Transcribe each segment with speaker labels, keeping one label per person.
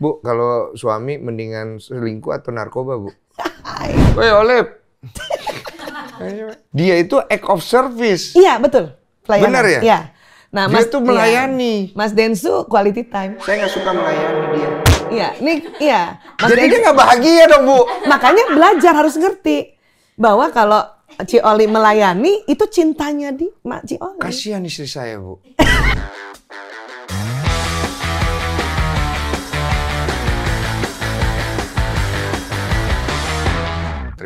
Speaker 1: Bu, kalau suami mendingan selingkuh atau narkoba, Bu? Woi, Olip. Dia itu act of service. Iya, betul. Pelayanan. Benar ya? Iya.
Speaker 2: Nah, dia Mas itu melayani. Iya. Mas Densu quality time. Saya nggak suka melayani dia. Iya, nih iya. Mas Jadi Densu, dia nggak bahagia dong, Bu. Makanya belajar harus ngerti bahwa kalau Cioli melayani itu cintanya di Mak Cioli. Kasihan istri saya, Bu.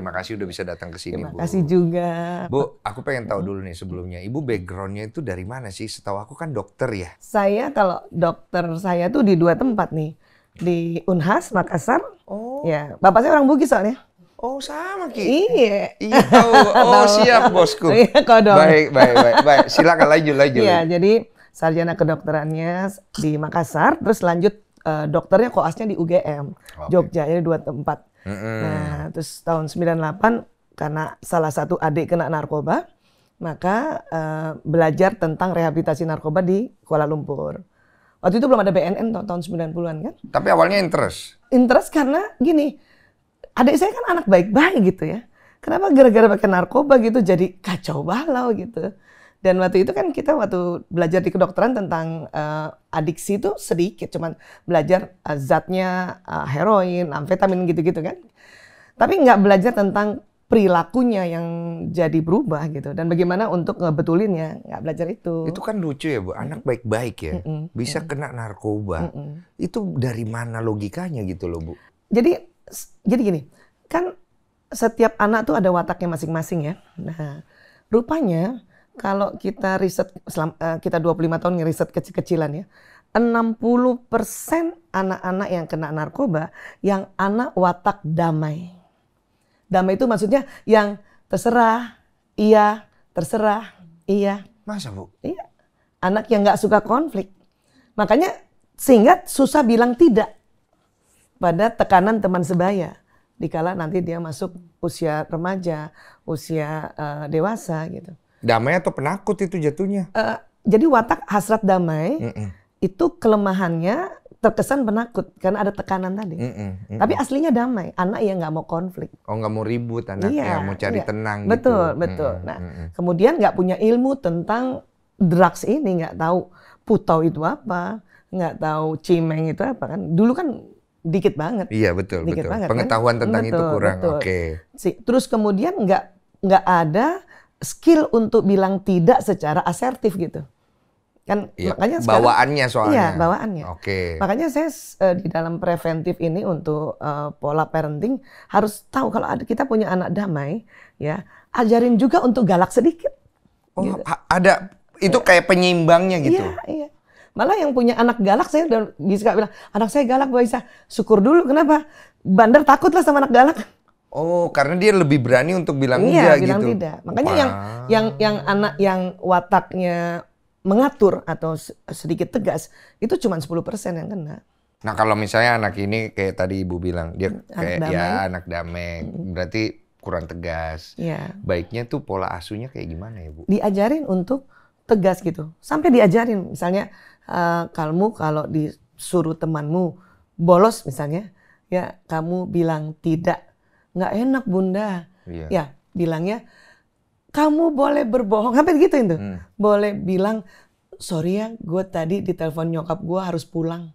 Speaker 1: Terima kasih udah bisa datang ke sini,
Speaker 2: Bu. Terima kasih juga.
Speaker 1: Bu, aku pengen tahu dulu nih sebelumnya. Ibu backgroundnya itu dari mana
Speaker 2: sih? Setahu aku kan dokter ya. Saya kalau dokter saya tuh di dua tempat nih. Di Unhas, Makassar. Oh. Ya, bapak saya orang Bugis soalnya. Oh sama Ki. Iya. Iya. Oh, oh siap
Speaker 1: bosku. Iya kodok. Baik baik baik baik. Silakan lanjut lanjut. Iya
Speaker 2: jadi sarjana kedokterannya di Makassar terus lanjut uh, dokternya koasnya di UGM okay. Jogja jadi dua tempat Mm -hmm. Nah, terus tahun 98 karena salah satu adik kena narkoba, maka uh, belajar tentang rehabilitasi narkoba di Kuala Lumpur. Waktu itu belum ada BNN tahun, tahun 90-an kan. Tapi awalnya interest. Interest karena gini, adik saya kan anak baik-baik gitu ya. Kenapa gara-gara pakai narkoba gitu jadi kacau balau gitu. Dan waktu itu kan kita waktu belajar di kedokteran tentang uh, adiksi itu sedikit, cuman belajar uh, zatnya uh, heroin, amfetamin gitu-gitu kan. Tapi nggak belajar tentang perilakunya yang jadi berubah gitu dan bagaimana untuk ngebetulinnya nggak belajar itu itu
Speaker 1: kan lucu ya bu anak baik-baik ya mm bisa mm kena narkoba mm itu dari mana logikanya gitu loh bu
Speaker 2: jadi jadi gini kan setiap anak tuh ada wataknya masing-masing ya nah rupanya kalau kita riset eh, kita dua kita 25 tahun ngeriset kecil-kecilan ya. 60% anak-anak yang kena narkoba yang anak watak damai. Damai itu maksudnya yang terserah, iya, terserah, iya. Masa Bu? Iya. Anak yang nggak suka konflik. Makanya sehingga susah bilang tidak pada tekanan teman sebaya. Dikala nanti dia masuk usia remaja, usia uh, dewasa gitu. Damai atau penakut itu jatuhnya? Uh, jadi watak hasrat damai mm -mm. itu kelemahannya terkesan penakut karena ada tekanan tadi. Mm
Speaker 1: -mm, mm -mm. Tapi aslinya
Speaker 2: damai, anak yang nggak mau konflik.
Speaker 1: Oh nggak mau ribut anaknya, iya, mau cari iya. tenang. Betul gitu. betul. Mm -mm,
Speaker 2: nah mm -mm. kemudian nggak punya ilmu tentang drugs ini, nggak tahu putau itu apa, nggak tahu cimeng itu apa kan. Dulu kan dikit banget. Iya betul dikit betul. Banget, kan. Pengetahuan kan? tentang betul, itu kurang. Oke. Okay. Terus kemudian nggak nggak ada skill untuk bilang tidak secara asertif gitu kan ya, makanya sekarang, bawaannya soalnya iya bawaannya oke okay. makanya saya uh, di dalam preventif ini untuk uh, pola parenting harus tahu kalau ada kita punya anak damai ya ajarin juga untuk galak sedikit oh gitu. ada itu ya. kayak
Speaker 1: penyimbangnya gitu iya
Speaker 2: iya malah yang punya anak galak saya udah bisa bilang anak saya galak bisa syukur dulu kenapa bandar takutlah sama anak galak
Speaker 1: Oh, karena dia lebih berani untuk bilang iya, enggak bilang gitu. tidak. Makanya Wah. yang
Speaker 2: yang yang anak yang wataknya mengatur atau sedikit tegas itu cuma 10% yang kena.
Speaker 1: Nah, kalau misalnya anak ini kayak tadi Ibu bilang, dia kayak ya, damai. ya anak damai, berarti kurang tegas. Ya. Baiknya tuh pola asuhnya kayak gimana ya,
Speaker 2: Bu? Diajarin untuk tegas gitu. Sampai diajarin misalnya uh, kamu kalau disuruh temanmu bolos misalnya, ya kamu bilang tidak nggak enak bunda. Iya. Ya bilangnya kamu boleh berbohong sampai gitu itu. Hmm. Boleh bilang sorry ya gue tadi di ditelepon nyokap gue harus pulang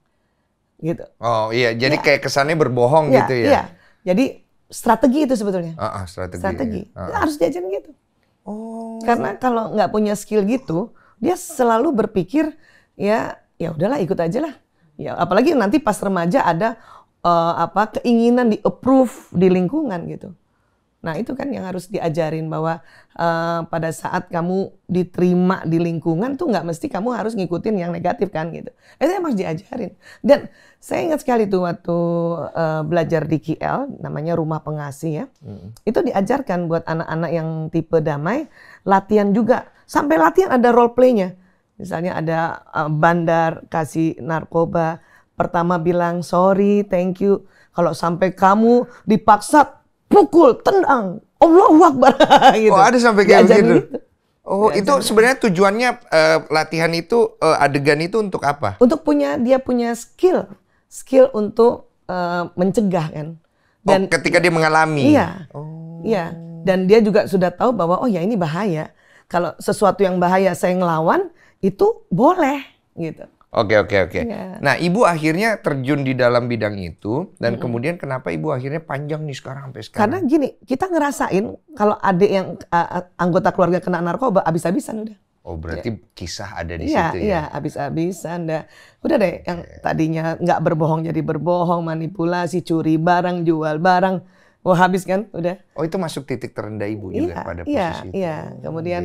Speaker 2: gitu.
Speaker 1: Oh iya jadi ya. kayak kesannya berbohong ya, gitu ya. Iya.
Speaker 2: Jadi strategi itu sebetulnya.
Speaker 1: Uh, uh, strategi. Strategi. Uh, uh. Harus
Speaker 2: diajarin gitu. Oh. Karena kalau nggak punya skill gitu, dia selalu berpikir ya ya udahlah ikut aja lah. Ya apalagi nanti pas remaja ada uh, apa keinginan di approve di lingkungan gitu. Nah itu kan yang harus diajarin bahwa uh, pada saat kamu diterima di lingkungan tuh nggak mesti kamu harus ngikutin yang negatif kan gitu. Itu yang harus diajarin. Dan saya ingat sekali tuh waktu uh, belajar di KL namanya rumah pengasih ya. Hmm. Itu diajarkan buat anak-anak yang tipe damai latihan juga. Sampai latihan ada role playnya. Misalnya ada uh, bandar kasih narkoba, Pertama bilang sorry, thank you. Kalau sampai kamu dipaksa pukul, tendang. allah Akbar gitu. Oh, ada sampai kayak Gitu.
Speaker 1: Oh, itu sebenarnya tujuannya uh, latihan itu uh, adegan itu untuk apa?
Speaker 2: Untuk punya dia punya skill, skill untuk uh, mencegah kan.
Speaker 1: Oh, Dan oh, ketika dia mengalami. Iya.
Speaker 2: Oh. Iya. Dan dia juga sudah tahu bahwa oh ya ini bahaya. Kalau sesuatu yang bahaya saya ngelawan itu boleh gitu.
Speaker 1: Oke oke oke. Iya. Nah ibu akhirnya terjun di dalam bidang itu dan kemudian kenapa ibu akhirnya panjang nih sekarang sampai sekarang? Karena
Speaker 2: gini kita ngerasain kalau adik yang uh, anggota keluarga kena narkoba abis-abisan udah.
Speaker 1: Oh berarti ya. kisah ada
Speaker 2: di ya, situ ya? Iya abis-abisan dah. Udah deh yang tadinya nggak berbohong jadi berbohong, manipulasi, curi barang, jual barang. Wah habis kan, udah. Oh itu masuk titik terendah ibu juga iya, pada iya, posisi itu. Iya, kemudian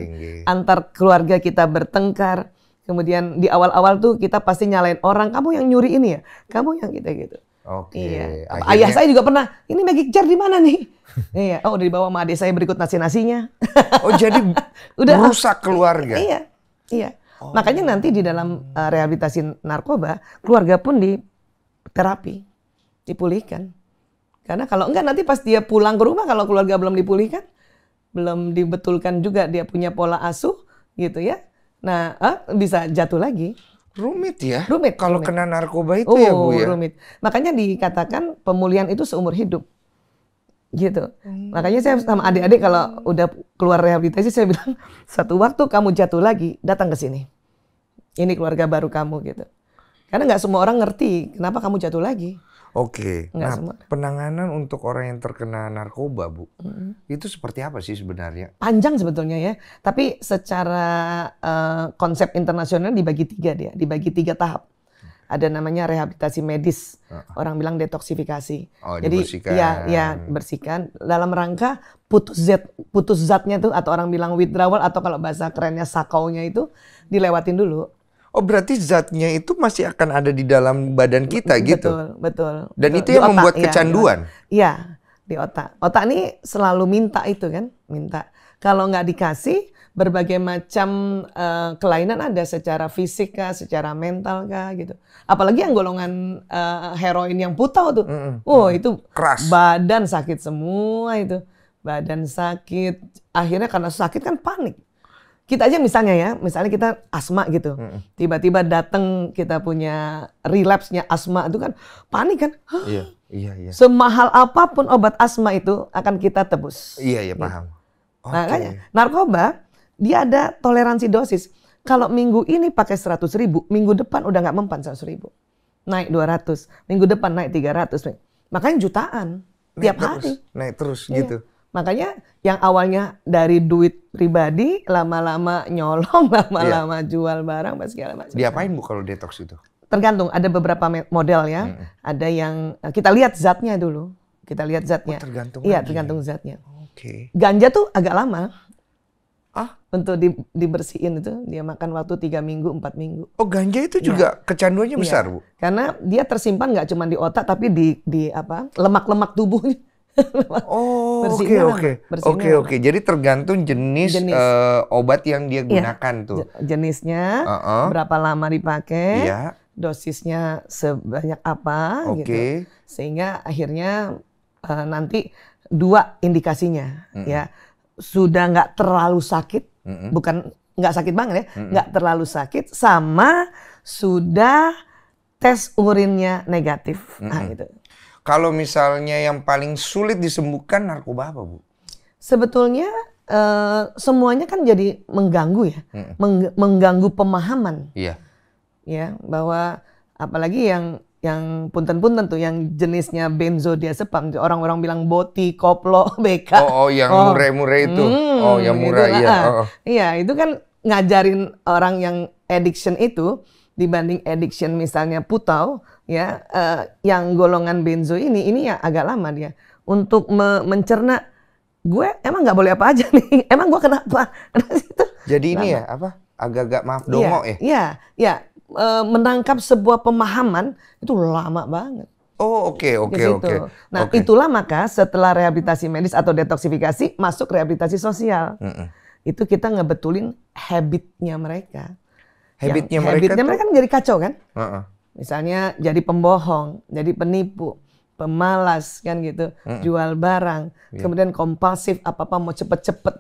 Speaker 2: antar keluarga kita bertengkar Kemudian di awal-awal tuh kita pasti nyalain orang, kamu yang nyuri ini ya, kamu yang gitu-gitu. Oke. Okay. Iya. Akhirnya... Ayah saya juga pernah. Ini Magic Jar di mana nih? iya. Oh, udah dibawa sama adik saya berikut nasi-nasinya. oh, jadi udah rusak
Speaker 1: keluarga. Iya.
Speaker 2: Iya. Oh. Makanya nanti di dalam uh, rehabilitasi narkoba, keluarga pun di terapi, dipulihkan. Karena kalau enggak nanti pas dia pulang ke rumah kalau keluarga belum dipulihkan, belum dibetulkan juga dia punya pola asuh gitu ya Nah, eh, bisa jatuh lagi. Rumit ya. Rumit. Kalau kena narkoba itu oh, ya bu oh, ya. Rumit. Makanya dikatakan pemulihan itu seumur hidup. Gitu. Hmm. Makanya saya sama adik-adik kalau udah keluar rehabilitasi saya bilang satu waktu kamu jatuh lagi datang ke sini. Ini keluarga baru kamu gitu. Karena nggak semua orang ngerti kenapa kamu jatuh lagi.
Speaker 1: Oke. Okay. Nah, penanganan untuk orang yang terkena narkoba, Bu, mm itu seperti apa sih sebenarnya?
Speaker 2: Panjang sebetulnya ya, tapi secara uh, konsep internasional dibagi tiga dia, dibagi tiga tahap. Ada namanya rehabilitasi medis, orang bilang detoksifikasi. Oh, Jadi dibersihkan. ya, ya bersihkan dalam rangka putus zat putus zatnya tuh atau orang bilang withdrawal atau kalau bahasa kerennya sakau-nya itu dilewatin dulu Oh berarti zatnya itu masih
Speaker 1: akan ada di dalam badan kita betul, gitu. Betul,
Speaker 2: betul. Dan betul. itu yang otak, membuat iya, iya. kecanduan. Iya, ya, di otak. Otak ini selalu minta itu kan, minta. Kalau nggak dikasih, berbagai macam uh, kelainan ada secara fisik kah, secara mental kah gitu. Apalagi yang golongan uh, heroin yang putau tuh. Mm -hmm. Oh itu keras. Badan sakit semua itu. Badan sakit. Akhirnya karena sakit kan panik kita aja misalnya ya, misalnya kita asma gitu, tiba-tiba datang kita punya relapse-nya asma itu kan panik kan?
Speaker 1: iya, iya, iya.
Speaker 2: Semahal apapun obat asma itu akan kita tebus. Iya, iya gitu. Nah Okay. Makanya narkoba dia ada toleransi dosis. Kalau minggu ini pakai seratus ribu, minggu depan udah nggak mempan 100 ribu. Naik ratus, minggu depan naik tiga ratus, Makanya jutaan naik tiap terus, hari.
Speaker 1: Naik terus iya. gitu.
Speaker 2: Makanya yang awalnya dari duit pribadi lama-lama nyolong, lama-lama yeah. jual barang, segala macam. Diapain
Speaker 1: bu kalau detox itu?
Speaker 2: Tergantung, ada beberapa model ya. Hmm. Ada yang eh, kita lihat zatnya dulu, kita lihat zatnya. Oh, tergantung. Iya, ya? tergantung zatnya. Oke. Okay. Ganja tuh agak lama. Ah, untuk di, dibersihin itu dia makan waktu tiga minggu, empat minggu. Oh, ganja itu juga iya. kecanduannya ya. besar, Bu. Karena dia tersimpan nggak cuma di otak tapi di di apa? lemak-lemak tubuhnya oh, oke oke. Oke oke.
Speaker 1: Jadi tergantung jenis, jenis. Uh, obat yang dia iya. gunakan ya, tuh.
Speaker 2: Jenisnya, uh -uh. berapa lama dipakai, ya. dosisnya sebanyak apa okay. gitu. Sehingga akhirnya uh, nanti dua indikasinya mm -mm. ya. Sudah nggak terlalu sakit, mm -mm. bukan nggak sakit banget ya, nggak mm -mm. terlalu sakit sama sudah tes urinnya negatif. Mm -mm. Nah, gitu.
Speaker 1: Kalau misalnya yang paling sulit disembuhkan narkoba apa, Bu?
Speaker 2: Sebetulnya uh, semuanya kan jadi mengganggu ya, hmm. Meng mengganggu pemahaman. Iya. Ya, bahwa apalagi yang yang punten-punten tuh yang jenisnya benzo dia benzodiazepam orang-orang bilang boti, koplo, BK. Oh, oh yang oh. murah-murah oh. itu. Hmm, oh, yang murah gitu iya. Iya, oh. Ya, itu kan ngajarin orang yang addiction itu dibanding addiction misalnya putau ya uh, yang golongan benzo ini ini ya agak lama dia untuk me mencerna gue emang nggak boleh apa aja nih emang gue kenapa
Speaker 1: itu jadi lama. ini ya apa agak-agak maaf iya, dongok ya ya
Speaker 2: ya, ya. Uh, menangkap sebuah pemahaman itu lama banget Oh oke oke oke. Nah okay. itulah maka setelah rehabilitasi medis atau detoksifikasi masuk rehabilitasi sosial. Mm -mm. Itu kita ngebetulin habitnya mereka habitnya mereka habitnya mereka kan jadi kacau kan uh -uh. misalnya jadi pembohong jadi penipu pemalas kan gitu uh -uh. jual barang yeah. kemudian kompulsif apa apa mau cepet-cepet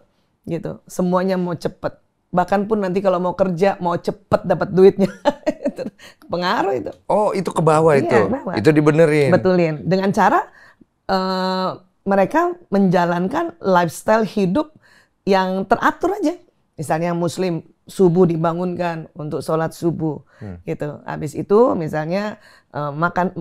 Speaker 2: gitu semuanya mau cepet bahkan pun nanti kalau mau kerja mau cepet dapat duitnya
Speaker 1: pengaruh itu oh itu ke bawah iya, itu bawah. itu dibenerin
Speaker 2: betulin dengan cara uh, mereka menjalankan lifestyle hidup yang teratur aja misalnya muslim subuh dibangunkan untuk sholat subuh hmm. gitu. Habis itu misalnya uh, makan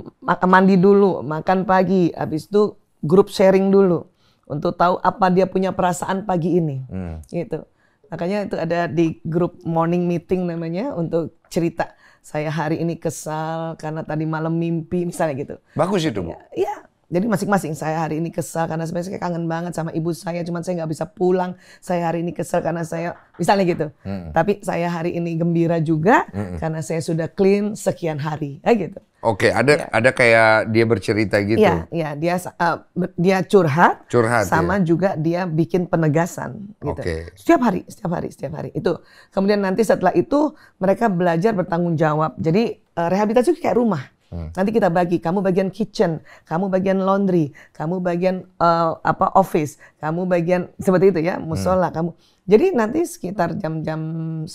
Speaker 2: mandi dulu, makan pagi, habis itu grup sharing dulu untuk tahu apa dia punya perasaan pagi ini. Hmm. Gitu. Makanya itu ada di grup morning meeting namanya untuk cerita saya hari ini kesal karena tadi malam mimpi misalnya gitu. Bagus itu, Bu. Iya. Ya jadi masing-masing saya hari ini kesal karena sebenarnya saya kangen banget sama ibu saya, cuman saya nggak bisa pulang. Saya hari ini kesal karena saya misalnya gitu.
Speaker 1: Hmm. Tapi
Speaker 2: saya hari ini gembira juga hmm. karena saya sudah clean sekian hari, ya gitu.
Speaker 1: Oke, okay, ada ya. ada kayak dia bercerita gitu. Iya,
Speaker 2: ya, dia uh, dia curhat. Curhat. Sama ya. juga dia bikin penegasan gitu. Okay. Setiap hari, setiap hari, setiap hari. Itu. Kemudian nanti setelah itu mereka belajar bertanggung jawab. Jadi uh, rehabilitasi kayak rumah. Hmm. Nanti kita bagi, kamu bagian kitchen, kamu bagian laundry, kamu bagian uh, apa office, kamu bagian seperti itu ya, hmm. musola hmm. kamu. Jadi nanti sekitar jam-jam 10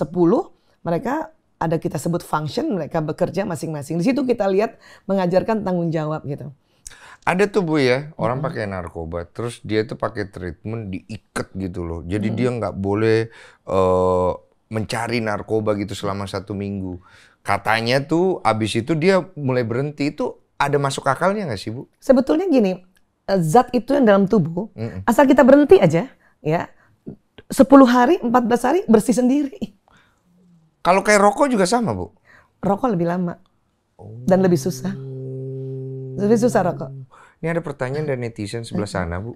Speaker 2: mereka ada kita sebut function, mereka bekerja masing-masing. Di situ kita lihat mengajarkan tanggung jawab gitu.
Speaker 1: Ada tuh bu ya orang hmm. pakai narkoba, terus dia tuh pakai treatment diikat gitu loh. Jadi hmm. dia nggak boleh uh, mencari narkoba gitu selama satu minggu katanya tuh abis itu dia mulai berhenti itu ada masuk akalnya nggak sih bu?
Speaker 2: Sebetulnya gini eh, zat itu yang dalam tubuh mm -mm. asal kita berhenti aja ya 10 hari 14 hari bersih sendiri. Kalau kayak
Speaker 1: rokok juga sama bu?
Speaker 2: Rokok lebih lama dan lebih susah. Lebih susah rokok.
Speaker 1: Ini ada pertanyaan dari netizen sebelah sana bu.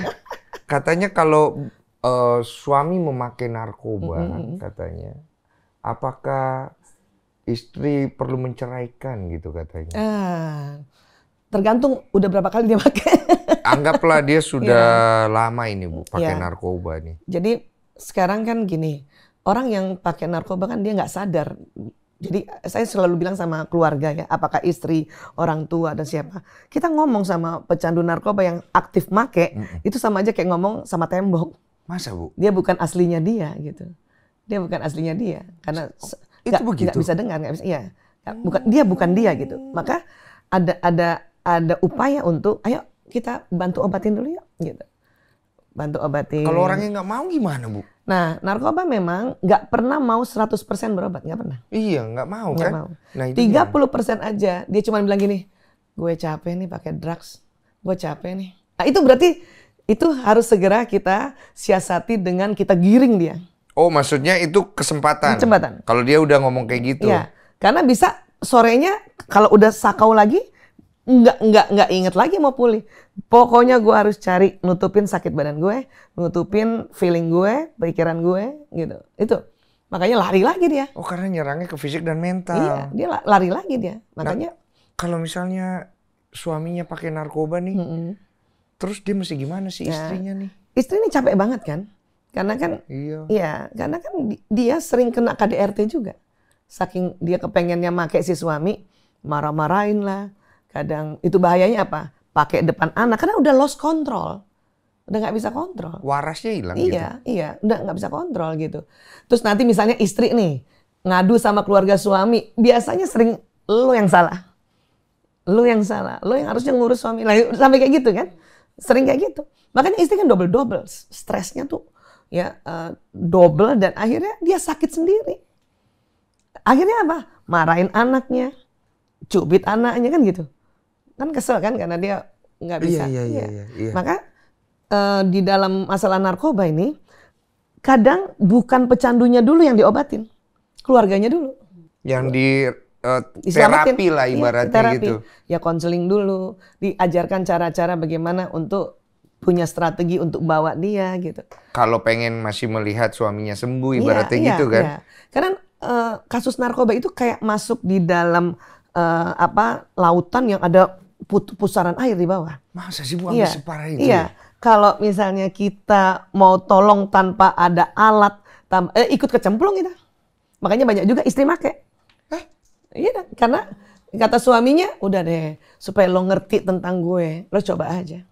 Speaker 1: katanya kalau uh, suami memakai narkoba mm -hmm. katanya apakah istri perlu menceraikan gitu katanya.
Speaker 2: Ah, tergantung udah berapa kali dia pakai.
Speaker 1: Anggaplah dia sudah yeah. lama ini bu pakai yeah. narkoba nih.
Speaker 2: Jadi sekarang kan gini, orang yang pakai narkoba kan dia nggak sadar. Jadi saya selalu bilang sama keluarga ya, apakah istri, orang tua dan siapa, kita ngomong sama pecandu narkoba yang aktif make, mm -mm. itu sama aja kayak ngomong sama tembok.
Speaker 1: Masa bu? Dia
Speaker 2: bukan aslinya dia gitu. Dia bukan aslinya dia, karena itu gak, begitu nggak bisa dengar nggak bisa iya bukan dia bukan dia gitu maka ada ada ada upaya untuk ayo kita bantu obatin dulu yuk gitu bantu obatin kalau orangnya nggak mau gimana bu nah narkoba memang nggak pernah mau 100% berobat nggak pernah iya
Speaker 1: nggak mau gak kan mau. nah tiga
Speaker 2: puluh persen aja dia cuma bilang gini gue capek nih pakai drugs gue capek nih nah, itu berarti itu harus segera kita siasati dengan kita giring dia
Speaker 1: Oh, maksudnya itu kesempatan. Kesempatan. Kalau dia udah
Speaker 2: ngomong kayak gitu. Iya. Karena bisa sorenya kalau udah sakau lagi nggak nggak nggak inget lagi mau pulih. Pokoknya gue harus cari nutupin sakit badan gue, nutupin feeling gue, pikiran gue, gitu. Itu makanya lari lagi dia. Oh karena nyerangnya ke fisik dan mental. Iya, dia lari lagi dia. Makanya nah, kalau misalnya
Speaker 1: suaminya pakai narkoba nih, mm -hmm. terus dia mesti gimana sih nah, istrinya nah,
Speaker 2: nih? Istri ini capek banget kan? Karena kan iya. Iya, karena kan dia sering kena KDRT juga. Saking dia kepengennya make si suami, marah-marahin lah. Kadang itu bahayanya apa? Pakai depan anak karena udah lost control. Udah nggak bisa kontrol. Warasnya
Speaker 1: hilang gitu? iya,
Speaker 2: gitu. Iya, udah nggak bisa kontrol gitu. Terus nanti misalnya istri nih ngadu sama keluarga suami, biasanya sering lo yang salah. Lo yang salah, lo yang harusnya ngurus suami. Lah, sampai kayak gitu kan. Sering kayak gitu. Makanya istri kan double-double. Stresnya tuh ya uh, double dan akhirnya dia sakit sendiri. Akhirnya apa? Marahin anaknya, cubit anaknya kan gitu. Kan kesel kan karena dia nggak iya, bisa. Iya, iya, ya. iya, iya. Maka uh, di dalam masalah narkoba ini kadang bukan pecandunya dulu yang diobatin, keluarganya dulu.
Speaker 1: Yang di uh, terapi lah iya, ibaratnya ya, terapi. gitu.
Speaker 2: Ya konseling dulu, diajarkan cara-cara bagaimana untuk punya strategi untuk bawa dia gitu.
Speaker 1: Kalau pengen masih melihat suaminya sembuh iya, ibaratnya iya, gitu kan? iya,
Speaker 2: kan. Karena uh, kasus narkoba itu kayak masuk di dalam uh, apa lautan yang ada put pusaran air di bawah. Masa sih buang iya, separah itu? Iya. Ya? Kalau misalnya kita mau tolong tanpa ada alat tam eh, ikut kecemplung itu. Makanya banyak juga istri make. Eh? Iya, karena kata suaminya udah deh supaya lo ngerti tentang gue, lo coba aja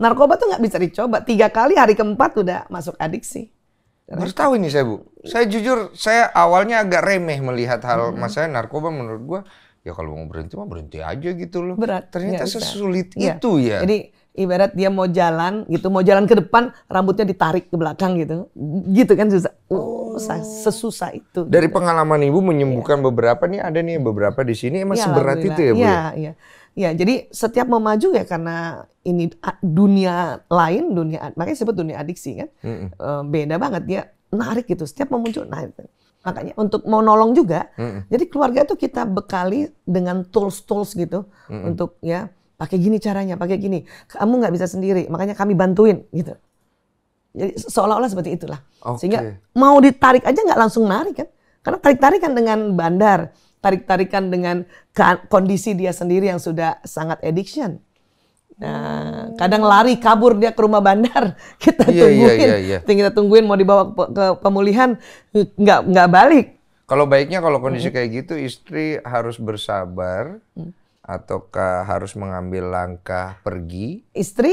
Speaker 2: Narkoba tuh nggak bisa dicoba. Tiga kali hari keempat udah masuk adiksi.
Speaker 1: Baru tahu ini saya bu. Saya jujur, saya awalnya agak remeh melihat hal hmm. masanya narkoba menurut gua. Ya kalau mau berhenti mah berhenti aja gitu loh.
Speaker 2: Berat. Ternyata ya, sesulit ya. itu ya. Jadi ibarat dia mau jalan gitu, mau jalan ke depan, rambutnya ditarik ke belakang gitu. Gitu kan susah. Uh, oh, sesusah itu. Dari
Speaker 1: gitu. pengalaman Ibu menyembuhkan ya. beberapa nih ada nih beberapa di sini emang ya, seberat itu ya, Bu. Ya? Iya,
Speaker 2: iya. Ya, jadi setiap memaju ya karena ini dunia lain, dunia makanya disebut dunia adiksi kan, mm -mm. beda banget dia narik gitu. Setiap memuncul, nah makanya untuk mau nolong juga, mm -mm. jadi keluarga itu kita bekali dengan tools tools gitu mm -mm. untuk ya pakai gini caranya, pakai gini. Kamu nggak bisa sendiri, makanya kami bantuin gitu. Jadi seolah-olah seperti itulah. Okay. Sehingga mau ditarik aja nggak langsung narik kan, karena tarik-tarikan dengan bandar, tarik-tarikan dengan kondisi dia sendiri yang sudah sangat addiction Nah, kadang lari kabur dia ke rumah bandar. Kita iya, iya, tungguin, iya, iya, iya. kita tungguin mau dibawa ke, pemulihan nggak nggak balik. Kalau baiknya kalau kondisi mm.
Speaker 1: kayak gitu istri harus bersabar mm. ataukah harus mengambil langkah pergi?
Speaker 2: Istri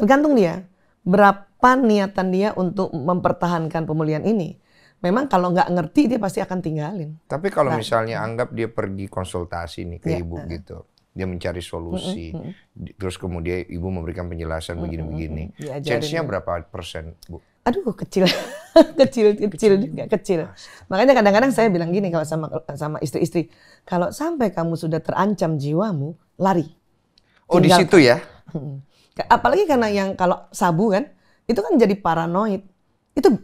Speaker 2: tergantung dia berapa niatan dia untuk mempertahankan pemulihan ini. Memang kalau nggak ngerti dia pasti akan tinggalin.
Speaker 1: Tapi kalau nah. misalnya anggap dia pergi konsultasi nih ke yeah. ibu gitu dia mencari solusi. Mm -hmm. Terus kemudian ibu memberikan penjelasan begini-begini. Mm -hmm. Chance-nya berapa persen, Bu?
Speaker 2: Aduh, kecil. kecil, kecil, kecil juga kecil. Ah, Makanya kadang-kadang saya bilang gini kalau sama sama istri-istri, kalau sampai kamu sudah terancam jiwamu, lari. Oh, di situ ya. Apalagi karena yang kalau sabu kan, itu kan jadi paranoid. Itu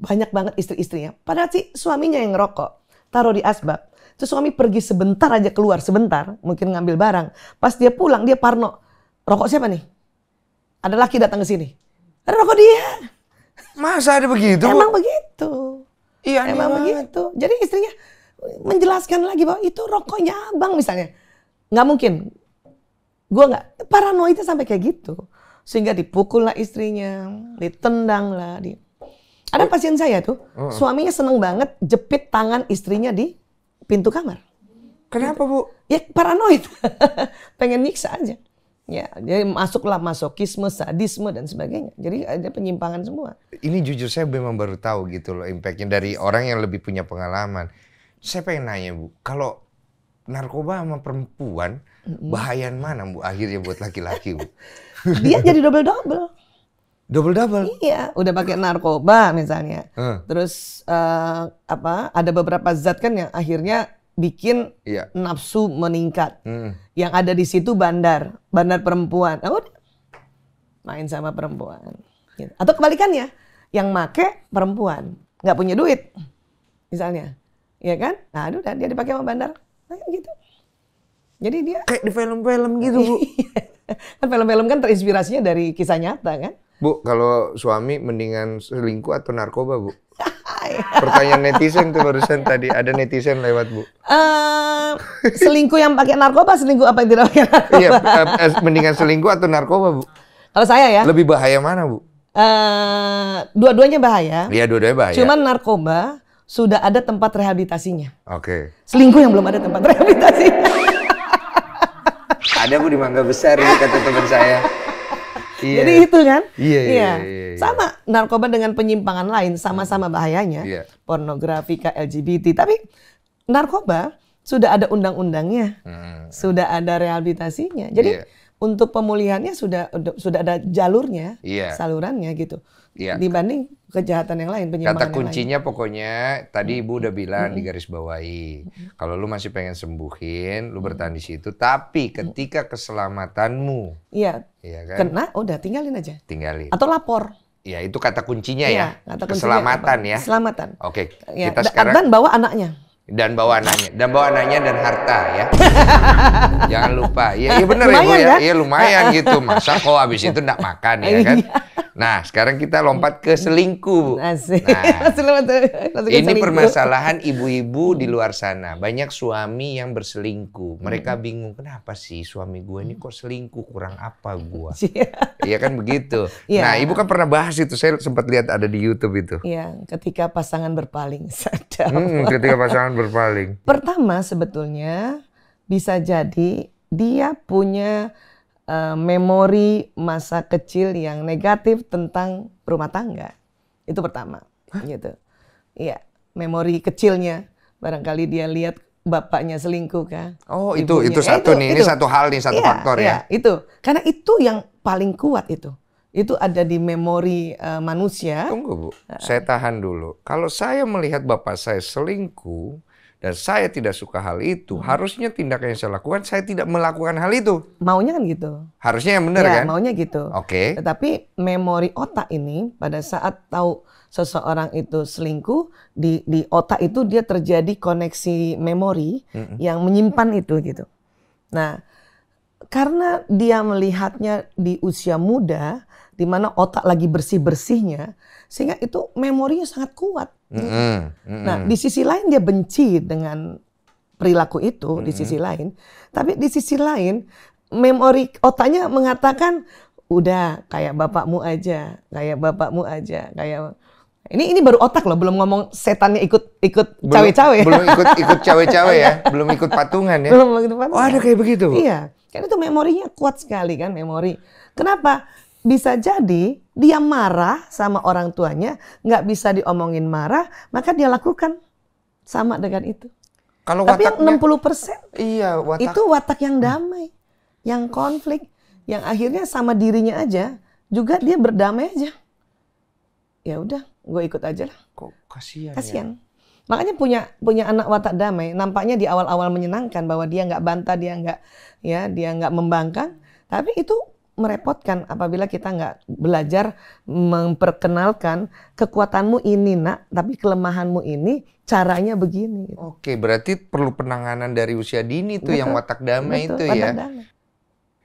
Speaker 2: banyak banget istri-istrinya. Padahal si suaminya yang ngerokok, taruh di asbak. Terus suami pergi sebentar aja keluar, sebentar, mungkin ngambil barang. Pas dia pulang, dia parno. Rokok siapa nih? Ada laki datang ke sini. Ada rokok dia. Masa ada begitu? Emang begitu. Iya, emang nih, begitu. Jadi istrinya menjelaskan lagi bahwa itu rokoknya abang misalnya. Nggak mungkin. Gue nggak, paranoidnya sampai kayak gitu. Sehingga dipukul lah istrinya, ditendang lah. Di... Ada oh. pasien saya tuh, oh. suaminya seneng banget jepit tangan istrinya di pintu kamar. Kenapa Bu? Ya paranoid. Pengen nyiksa aja. Ya, jadi masuklah masokisme, sadisme dan sebagainya. Jadi ada penyimpangan semua.
Speaker 1: Ini jujur saya memang baru tahu gitu loh impactnya dari orang yang lebih punya pengalaman. Saya pengen nanya Bu, kalau narkoba sama perempuan
Speaker 2: bahayaan
Speaker 1: mana Bu akhirnya buat laki-laki Bu?
Speaker 2: Dia jadi double-double.
Speaker 1: Double double.
Speaker 2: Iya, udah pakai narkoba misalnya. Uh. Terus uh, apa? Ada beberapa zat kan yang akhirnya bikin iya. nafsu meningkat. Mm. Yang ada di situ bandar, bandar perempuan. Oh, main sama perempuan. Gitu. Atau kebalikannya, yang make perempuan, nggak punya duit, misalnya, ya kan? Nah, aduh, dia dipakai sama bandar, nah, gitu. Jadi dia kayak di film-film gitu, bu. Iya. kan film-film kan terinspirasinya dari kisah nyata kan?
Speaker 1: Bu, kalau suami mendingan selingkuh atau narkoba, Bu? Pertanyaan netizen tuh barusan tadi ada netizen lewat bu.
Speaker 2: Uh, selingkuh yang pakai narkoba, selingkuh apa yang tidak pakai narkoba?
Speaker 1: Iya, eh, eh, mendingan selingkuh atau narkoba bu? Kalau saya ya. Lebih bahaya mana bu?
Speaker 2: Uh, dua-duanya bahaya.
Speaker 1: Iya, dua-duanya bahaya. Cuman
Speaker 2: narkoba sudah ada tempat rehabilitasinya. Oke. Okay. Selingkuh yang belum ada tempat rehabilitasinya.
Speaker 1: ada bu di Mangga Besar, kata teman saya yeah. Jadi itu kan? Iya. Yeah, yeah, yeah.
Speaker 2: yeah, yeah. Sama narkoba dengan penyimpangan lain sama-sama hmm. bahayanya. Yeah. Pornografi, LGBT, tapi narkoba sudah ada undang-undangnya. Mm. Sudah ada rehabilitasinya. Jadi yeah. untuk pemulihannya sudah sudah ada jalurnya, yeah. salurannya gitu ya. dibanding kejahatan yang lain penyimpangan kata kuncinya
Speaker 1: lain. pokoknya tadi ibu udah bilang hmm. di garis bawahi kalau lu masih pengen sembuhin lu bertahan di situ tapi ketika keselamatanmu iya iya kan? kena
Speaker 2: udah tinggalin aja
Speaker 1: tinggalin atau lapor Ya itu kata kuncinya ya, ya. Kata keselamatan apa? ya. Keselamatan. Oke, okay. Iya, kita sekarang dan
Speaker 2: bawa anaknya
Speaker 1: dan bawa anaknya dan bawa anaknya dan harta ya jangan lupa iya, iya ya, ya, ya benar ya ya, ya lumayan gitu masa kok habis itu enggak makan ya kan Nah, sekarang kita lompat ke selingkuh. Nah,
Speaker 2: ini permasalahan
Speaker 1: ibu-ibu di luar sana. Banyak suami yang berselingkuh. Mereka bingung, kenapa sih suami gue ini kok selingkuh? Kurang apa gue? Iya. iya kan begitu. Ya. Nah, ibu kan pernah bahas itu. Saya sempat lihat ada di YouTube itu.
Speaker 2: Iya, ketika pasangan berpaling. Hmm, ketika pasangan
Speaker 1: berpaling.
Speaker 2: Pertama sebetulnya bisa jadi dia punya uh, memori masa kecil yang negatif tentang rumah tangga. Itu pertama, Hah? gitu. Iya, memori kecilnya barangkali dia lihat bapaknya selingkuh kan. Oh, ibunya. itu itu ya, satu eh, itu, nih, itu. ini satu hal nih, satu ya, faktor ya. ya. itu. Karena itu yang paling kuat itu. Itu ada di memori uh, manusia. Tunggu,
Speaker 1: Bu. Uh, saya tahan dulu. Kalau saya melihat bapak saya selingkuh, dan saya tidak suka hal itu. Hmm. Harusnya tindakan yang saya lakukan, saya tidak melakukan hal itu.
Speaker 2: Maunya kan gitu.
Speaker 1: Harusnya yang benar ya, kan? maunya
Speaker 2: gitu. Oke. Okay. Tetapi memori otak ini pada saat tahu seseorang itu selingkuh di di otak itu dia terjadi koneksi memori -hmm. yang menyimpan itu gitu. Nah, karena dia melihatnya di usia muda, di mana otak lagi bersih bersihnya sehingga itu memorinya sangat kuat. Mm -hmm. Nah di sisi lain dia benci dengan perilaku itu mm -hmm. di sisi lain, tapi di sisi lain memori otaknya mengatakan udah kayak bapakmu aja, kayak bapakmu aja, kayak ini ini baru otak loh, belum ngomong setannya ikut ikut cawe-cawe. Belum, belum ikut ikut cawe-cawe ya,
Speaker 1: belum ikut patungan ya. Belum
Speaker 2: ikut patungan. Oh ada kayak begitu. Iya, kan itu memorinya kuat sekali kan memori. Kenapa? bisa jadi dia marah sama orang tuanya, nggak bisa diomongin marah, maka dia lakukan sama dengan itu.
Speaker 1: Kalau Tapi wataknya, yang 60 persen iya, watak. itu
Speaker 2: watak yang damai, yang konflik, yang akhirnya sama dirinya aja juga dia berdamai aja. Ya udah, gue ikut aja lah. Kok kasihan? Ya? Kasihan. Ya? Makanya punya punya anak watak damai, nampaknya di awal-awal menyenangkan bahwa dia nggak bantah, dia nggak ya dia nggak membangkang, tapi itu merepotkan apabila kita nggak belajar memperkenalkan kekuatanmu ini nak, tapi kelemahanmu ini caranya begini. Gitu. Oke,
Speaker 1: berarti perlu penanganan dari usia dini tuh betul, yang watak damai betul, itu watak ya. Damai.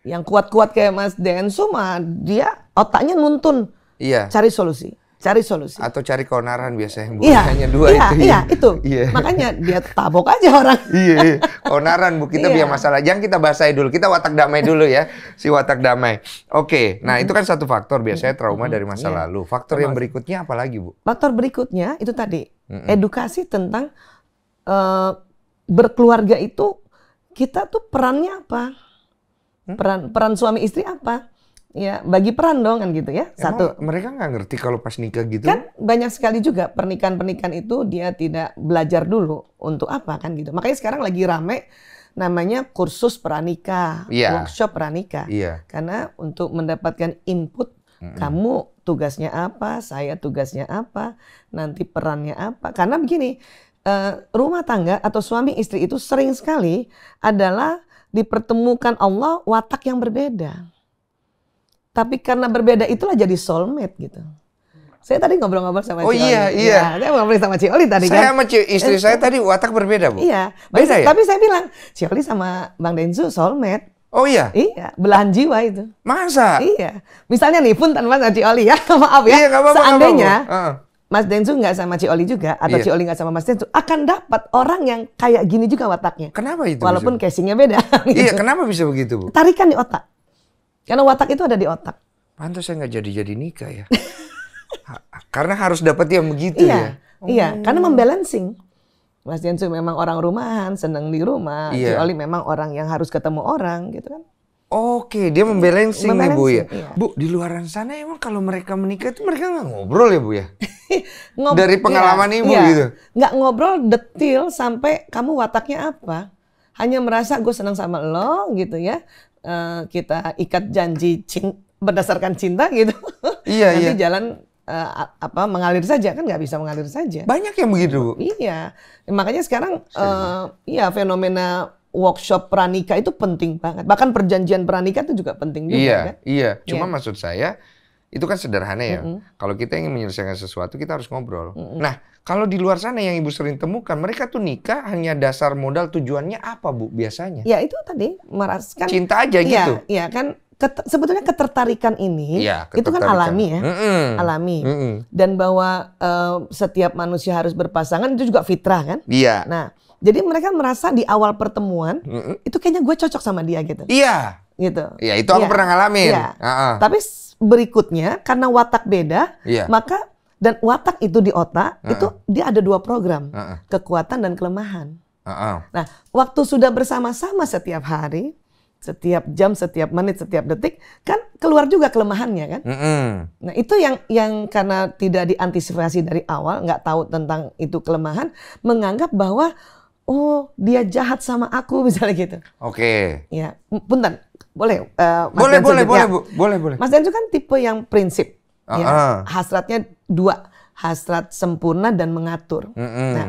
Speaker 2: Yang kuat-kuat kayak Mas Densu mah dia otaknya nuntun. Iya. Cari
Speaker 1: solusi cari solusi atau cari keonaran biasanya bukan iya, hanya dua iya, itu iya, iya itu iya. makanya dia tabok aja orang iya, iya. keonaran bu kita iya. biar masalah jangan kita bahasai dulu kita watak damai dulu ya si watak damai oke nah itu kan satu faktor biasanya trauma dari masa iya. lalu faktor yang berikutnya apa lagi bu
Speaker 2: faktor berikutnya itu tadi edukasi tentang uh, berkeluarga itu kita tuh perannya apa hmm? peran peran suami istri apa ya bagi peran dong kan gitu ya. Emang Satu. Mereka nggak ngerti
Speaker 1: kalau pas nikah gitu. Kan
Speaker 2: banyak sekali juga pernikahan-pernikahan itu dia tidak belajar dulu untuk apa kan gitu. Makanya sekarang lagi rame namanya kursus pernikah yeah. workshop pernikah Yeah. Karena untuk mendapatkan input mm -hmm. kamu tugasnya apa, saya tugasnya apa, nanti perannya apa. Karena begini, eh, rumah tangga atau suami istri itu sering sekali adalah dipertemukan Allah watak yang berbeda. Tapi karena berbeda itulah jadi soulmate gitu. Saya tadi ngobrol-ngobrol sama Oh iya, iya, iya. Ya, saya ngobrol sama Cioli tadi saya kan. Eh, saya sama Cio, istri saya tadi watak berbeda, Bu. Iya. Beda tapi, ya? tapi saya bilang, Cioli sama Bang Denzu soulmate. Oh iya? Iya, belahan jiwa itu. Masa? Iya. Misalnya nih, pun tanpa Cioli ya, maaf ya. Iya, gak apa-apa. Seandainya, apa Mas Denzu gak sama Cioli juga atau yeah. Cioli gak sama Mas Denzu akan dapat orang yang kayak gini juga wataknya. Kenapa itu? Walaupun bisa? casingnya beda. Iya, gitu. Iya,
Speaker 1: kenapa bisa begitu bu?
Speaker 2: Tarikan di otak. Karena watak itu ada di otak.
Speaker 1: Pantas saya nggak jadi-jadi nikah ya. ha karena harus dapat yang begitu iya, ya. Iya. Oh. Iya, karena
Speaker 2: membalancing. Mas Jensu memang orang rumahan, senang di rumah. Iya. Si Oli memang orang yang harus ketemu orang gitu kan.
Speaker 1: Oke, dia membalancing, ya, Bu ya. Iya. Bu, di luar sana emang kalau mereka menikah itu mereka nggak ngobrol ya Bu ya?
Speaker 2: Ngob Dari pengalaman iya, Ibu iya. gitu? Nggak ngobrol detil sampai kamu wataknya apa hanya merasa gue senang sama lo gitu ya uh, kita ikat janji cinta, berdasarkan cinta gitu iya, nanti iya. jalan uh, apa mengalir saja kan nggak bisa mengalir saja banyak
Speaker 1: yang begitu bu
Speaker 2: iya makanya sekarang uh, iya fenomena workshop pranika itu penting banget bahkan perjanjian pranika itu juga penting juga iya kan?
Speaker 1: iya cuma iya. maksud saya itu kan sederhana ya. Mm -hmm. Kalau kita ingin menyelesaikan sesuatu, kita harus ngobrol. Mm -hmm. Nah, kalau di luar sana yang Ibu sering temukan, mereka tuh nikah hanya dasar modal tujuannya apa, Bu, biasanya?
Speaker 2: Ya, itu tadi merasakan. cinta aja ya, gitu. Iya, kan ket, sebetulnya ketertarikan ini ya, ketertarikan. itu kan alami ya, mm -hmm. alami. Mm -hmm. Dan bahwa uh, setiap manusia harus berpasangan itu juga fitrah kan? Iya. Nah, jadi mereka merasa di awal pertemuan mm -hmm. itu kayaknya gue cocok sama dia gitu. Iya. Gitu. Iya, itu aku ya. pernah ngalamin. Iya. Uh -uh. Tapi berikutnya karena watak beda, yeah. maka dan watak itu di otak uh -uh. itu dia ada dua program, uh -uh. kekuatan dan kelemahan. Uh -uh. Nah, waktu sudah bersama-sama setiap hari, setiap jam, setiap menit, setiap detik kan keluar juga kelemahannya kan. Uh-uh. Nah itu yang yang karena tidak diantisipasi dari awal, nggak tahu tentang itu kelemahan, menganggap bahwa oh dia jahat sama aku misalnya gitu.
Speaker 1: Oke.
Speaker 2: Okay. Ya, punten boleh, uh, Mas boleh, boleh, ya. boleh, boleh, boleh. Mas Densu kan tipe yang prinsip. Uh -uh. Ya. Ah. Hasratnya dua, hasrat sempurna dan mengatur. Mm -hmm. Nah,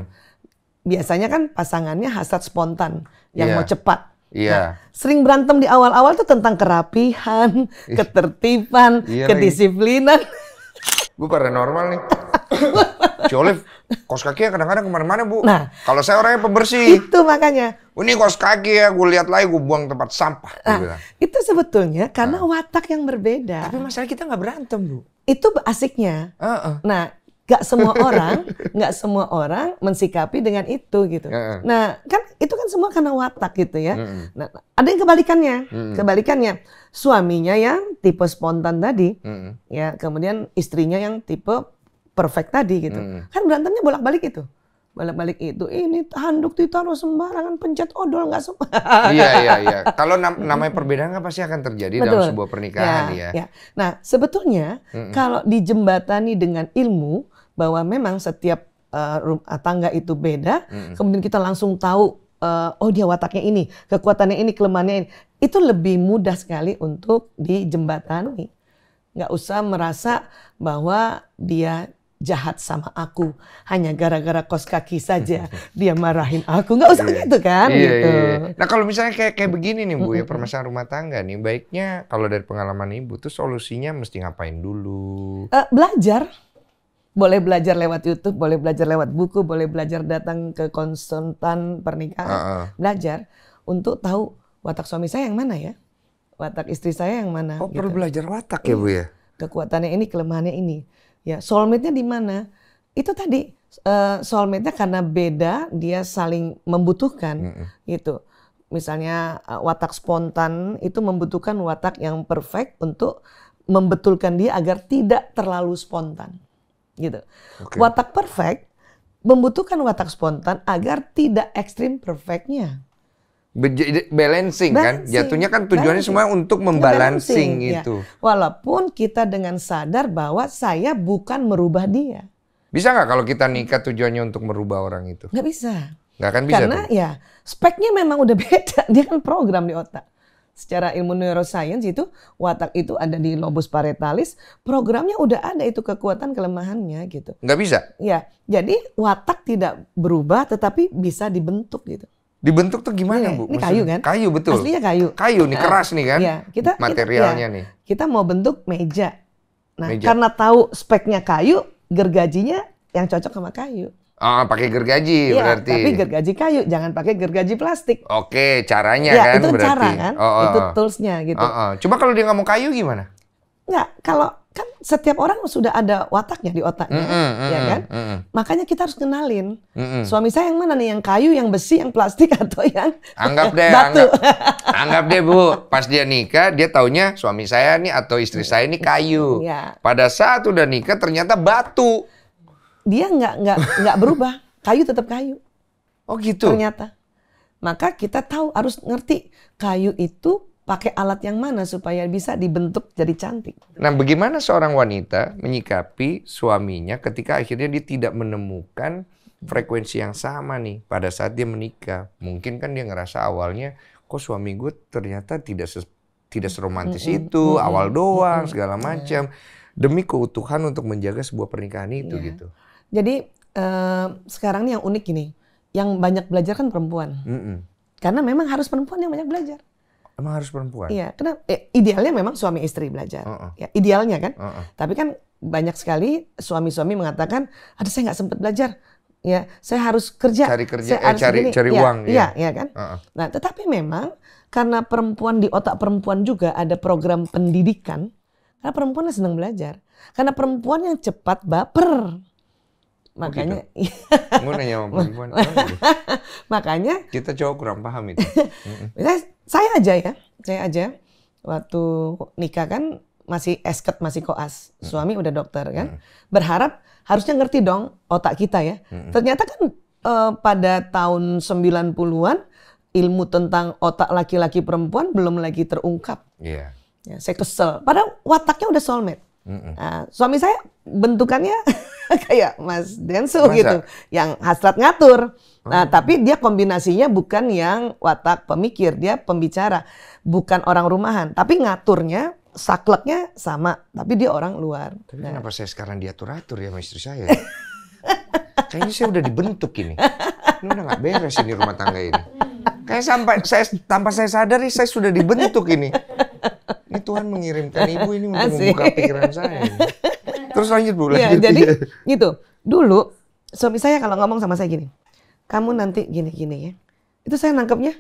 Speaker 2: biasanya kan pasangannya hasrat spontan, yang yeah. mau cepat. Iya. Nah, sering berantem di awal-awal tuh tentang kerapihan, ketertiban, iya kedisiplinan.
Speaker 1: Gue paranormal nih. Jolif Kos kaki ya kadang-kadang kemana-mana bu. Nah, kalau saya orangnya pembersih.
Speaker 2: Itu makanya. Ini kos kaki ya, gue
Speaker 1: lihat lagi gue buang tempat sampah.
Speaker 2: Nah, itu sebetulnya karena nah. watak yang berbeda. Tapi masalah kita nggak berantem bu. Itu asiknya. Uh -uh. Nah, nggak semua orang, nggak semua orang mensikapi dengan itu gitu. Uh -uh. Nah, kan itu kan semua karena watak gitu ya. Uh -uh. Nah, ada yang kebalikannya, uh -uh. kebalikannya suaminya yang tipe spontan tadi, uh -uh. ya kemudian istrinya yang tipe perfect tadi gitu. Hmm. Kan berantemnya bolak-balik itu. Bolak-balik itu ini handuk ditaruh sembarangan, pencet odol nggak semua. iya iya iya.
Speaker 1: Kalau nam namanya perbedaan kan pasti akan terjadi Betul. dalam sebuah pernikahan ya. ya. ya.
Speaker 2: Nah, sebetulnya -mm. kalau dijembatani dengan ilmu bahwa memang setiap uh, eh, rumah eh, tangga itu beda, -mm. kemudian kita langsung tahu uh, oh dia wataknya ini, kekuatannya ini, kelemahannya ini. Itu lebih mudah sekali untuk dijembatani. Nggak usah merasa bahwa dia jahat sama aku hanya gara-gara kos kaki saja dia marahin aku nggak usah yeah. gitu kan yeah, gitu. Yeah, yeah. Nah kalau misalnya kayak kayak begini
Speaker 1: nih Bu ya permasalahan rumah tangga nih baiknya kalau dari pengalaman Ibu tuh solusinya mesti ngapain dulu? Uh,
Speaker 2: belajar boleh belajar lewat YouTube, boleh belajar lewat buku, boleh belajar datang ke konsultan pernikahan, uh -uh. belajar untuk tahu watak suami saya yang mana ya, watak istri saya yang mana. Oh gitu. perlu belajar watak ya bu iya. ya. Kekuatannya ini, kelemahannya ini. Ya, soulmate-nya di mana? Itu tadi uh, soulmate-nya karena beda, dia saling membutuhkan mm -hmm. gitu. Misalnya uh, watak spontan itu membutuhkan watak yang perfect untuk membetulkan dia agar tidak terlalu spontan. Gitu. Okay. Watak perfect membutuhkan watak spontan agar tidak ekstrim perfectnya
Speaker 1: balancing, balancing kan jatuhnya kan tujuannya semua untuk membalancing ya. itu
Speaker 2: walaupun kita dengan sadar bahwa saya bukan merubah dia
Speaker 1: bisa nggak kalau kita nikah tujuannya untuk merubah orang itu
Speaker 2: nggak bisa
Speaker 1: nggak kan bisa karena tuh.
Speaker 2: ya speknya memang udah beda dia kan program di otak secara ilmu neuroscience itu watak itu ada di lobus parietalis, programnya udah ada itu kekuatan kelemahannya gitu nggak bisa ya jadi watak tidak berubah tetapi bisa dibentuk gitu Dibentuk tuh gimana, yeah, Bu? Ini kayu kan? Kayu betul. Aslinya kayu. Kayu nih iya. keras nih kan? Yeah. kita materialnya kita, ya, nih. Kita mau bentuk meja. Nah, meja. karena tahu speknya kayu, gergajinya yang cocok sama kayu.
Speaker 1: Ah, oh, pakai gergaji yeah, berarti. tapi
Speaker 2: gergaji kayu, jangan pakai gergaji plastik.
Speaker 1: Oke, caranya ya, kan itu berarti. itu cara kan? Oh, oh, itu oh. toolsnya gitu. Oh, ah, oh. Ah. Coba kalau dia nggak mau kayu gimana?
Speaker 2: Enggak, kalau kan setiap orang sudah ada wataknya di otaknya, mm -hmm, ya kan? Mm -hmm. Makanya kita harus kenalin mm -hmm. suami saya yang mana nih, yang kayu, yang besi, yang plastik atau yang anggap deh, batu.
Speaker 1: Anggap, anggap deh bu, pas dia nikah dia taunya suami saya nih atau istri saya ini kayu. Yeah. Pada saat udah nikah ternyata
Speaker 2: batu. Dia nggak nggak nggak berubah, kayu tetap kayu. Oh gitu. Ternyata, maka kita tahu harus ngerti kayu itu pakai alat yang mana supaya bisa dibentuk jadi cantik.
Speaker 1: Nah, bagaimana seorang wanita menyikapi suaminya ketika akhirnya dia tidak menemukan frekuensi yang sama nih pada saat dia menikah? Mungkin kan dia ngerasa awalnya kok suami gue ternyata tidak ses tidak seromantis mm -hmm. itu, mm -hmm. awal doang mm -hmm. segala iya. macam. Demi keutuhan untuk menjaga sebuah pernikahan itu yeah. gitu.
Speaker 2: Jadi eh, sekarang nih yang unik ini yang banyak belajar kan perempuan. Mm -hmm. Karena memang harus perempuan yang banyak belajar. Emang harus perempuan. Iya, kenapa? Ya, eh, idealnya memang suami istri belajar. Uh -uh. Ya, idealnya kan. Uh -uh. Tapi kan banyak sekali suami-suami mengatakan, ada saya nggak sempat belajar. Ya, saya harus kerja. Cari kerja, saya eh, cari cari iya, uang. Iya, iya ya, kan. Uh -uh. Nah, tetapi memang karena perempuan di otak perempuan juga ada program pendidikan. Karena perempuan yang senang belajar. Karena perempuan yang cepat baper makanya oh gitu? nanya sama perempuan gitu? makanya
Speaker 1: kita cowok kurang paham itu
Speaker 2: nah, saya aja ya saya aja waktu nikah kan masih esket masih koas suami udah dokter kan berharap harusnya ngerti dong otak kita ya ternyata kan eh, pada tahun 90-an ilmu tentang otak laki-laki perempuan belum lagi terungkap yeah. ya, saya kesel padahal wataknya udah soulmate Uh, suami saya bentukannya kayak Mas Densu Masa? gitu, yang hasrat ngatur. Nah, hmm. tapi dia kombinasinya bukan yang watak pemikir, dia pembicara, bukan orang rumahan, tapi ngaturnya sakleknya sama, tapi dia orang luar. Tapi nah. kenapa
Speaker 1: saya sekarang diatur-atur ya istri saya? Ya? Kayaknya saya udah dibentuk ini. Ini udah gak beres ini rumah tangga ini. Kayak sampai saya tanpa saya sadari saya sudah dibentuk ini.
Speaker 2: Ini Tuhan mengirimkan ibu ini untuk Asik. membuka pikiran saya. Terus lanjut bu, iya, lanjut. Ya, jadi iya. gitu. Dulu suami saya kalau ngomong sama saya gini, kamu nanti gini-gini ya. Itu saya nangkepnya,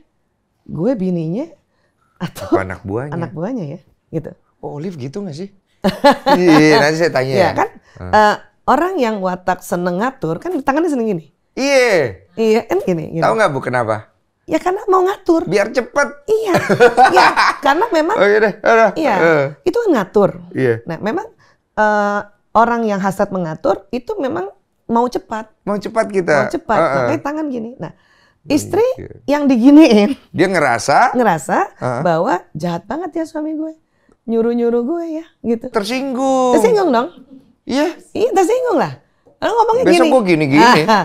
Speaker 2: gue bininya
Speaker 1: atau Apa anak buahnya. Anak
Speaker 2: buahnya ya, gitu. Oh Olive gitu nggak sih? iya, nanti saya tanya. ya. kan, Uh. uh, orang yang watak seneng ngatur kan tangannya seneng gini. Iya. Iya, kan gini. gini. Tahu nggak bu kenapa? Ya karena mau ngatur. Biar cepet. Iya. ya, karena memang. Oke deh. ada. Iya. Uh. Itu kan ngatur. Iya. Nah, memang uh, orang yang hasrat mengatur itu memang mau cepat. Mau cepat kita. Mau cepat. Uh -uh. Makanya tangan gini. Nah, istri Gini. Iya. yang diginiin. Dia ngerasa. Ngerasa uh -huh. bahwa jahat banget ya suami gue. Nyuruh-nyuruh gue ya gitu. Tersinggung. Tersinggung dong. Iya. Yeah. Iya tersinggung lah. Lalu ngomongnya Besok gini. Besok gue gini-gini. Ah,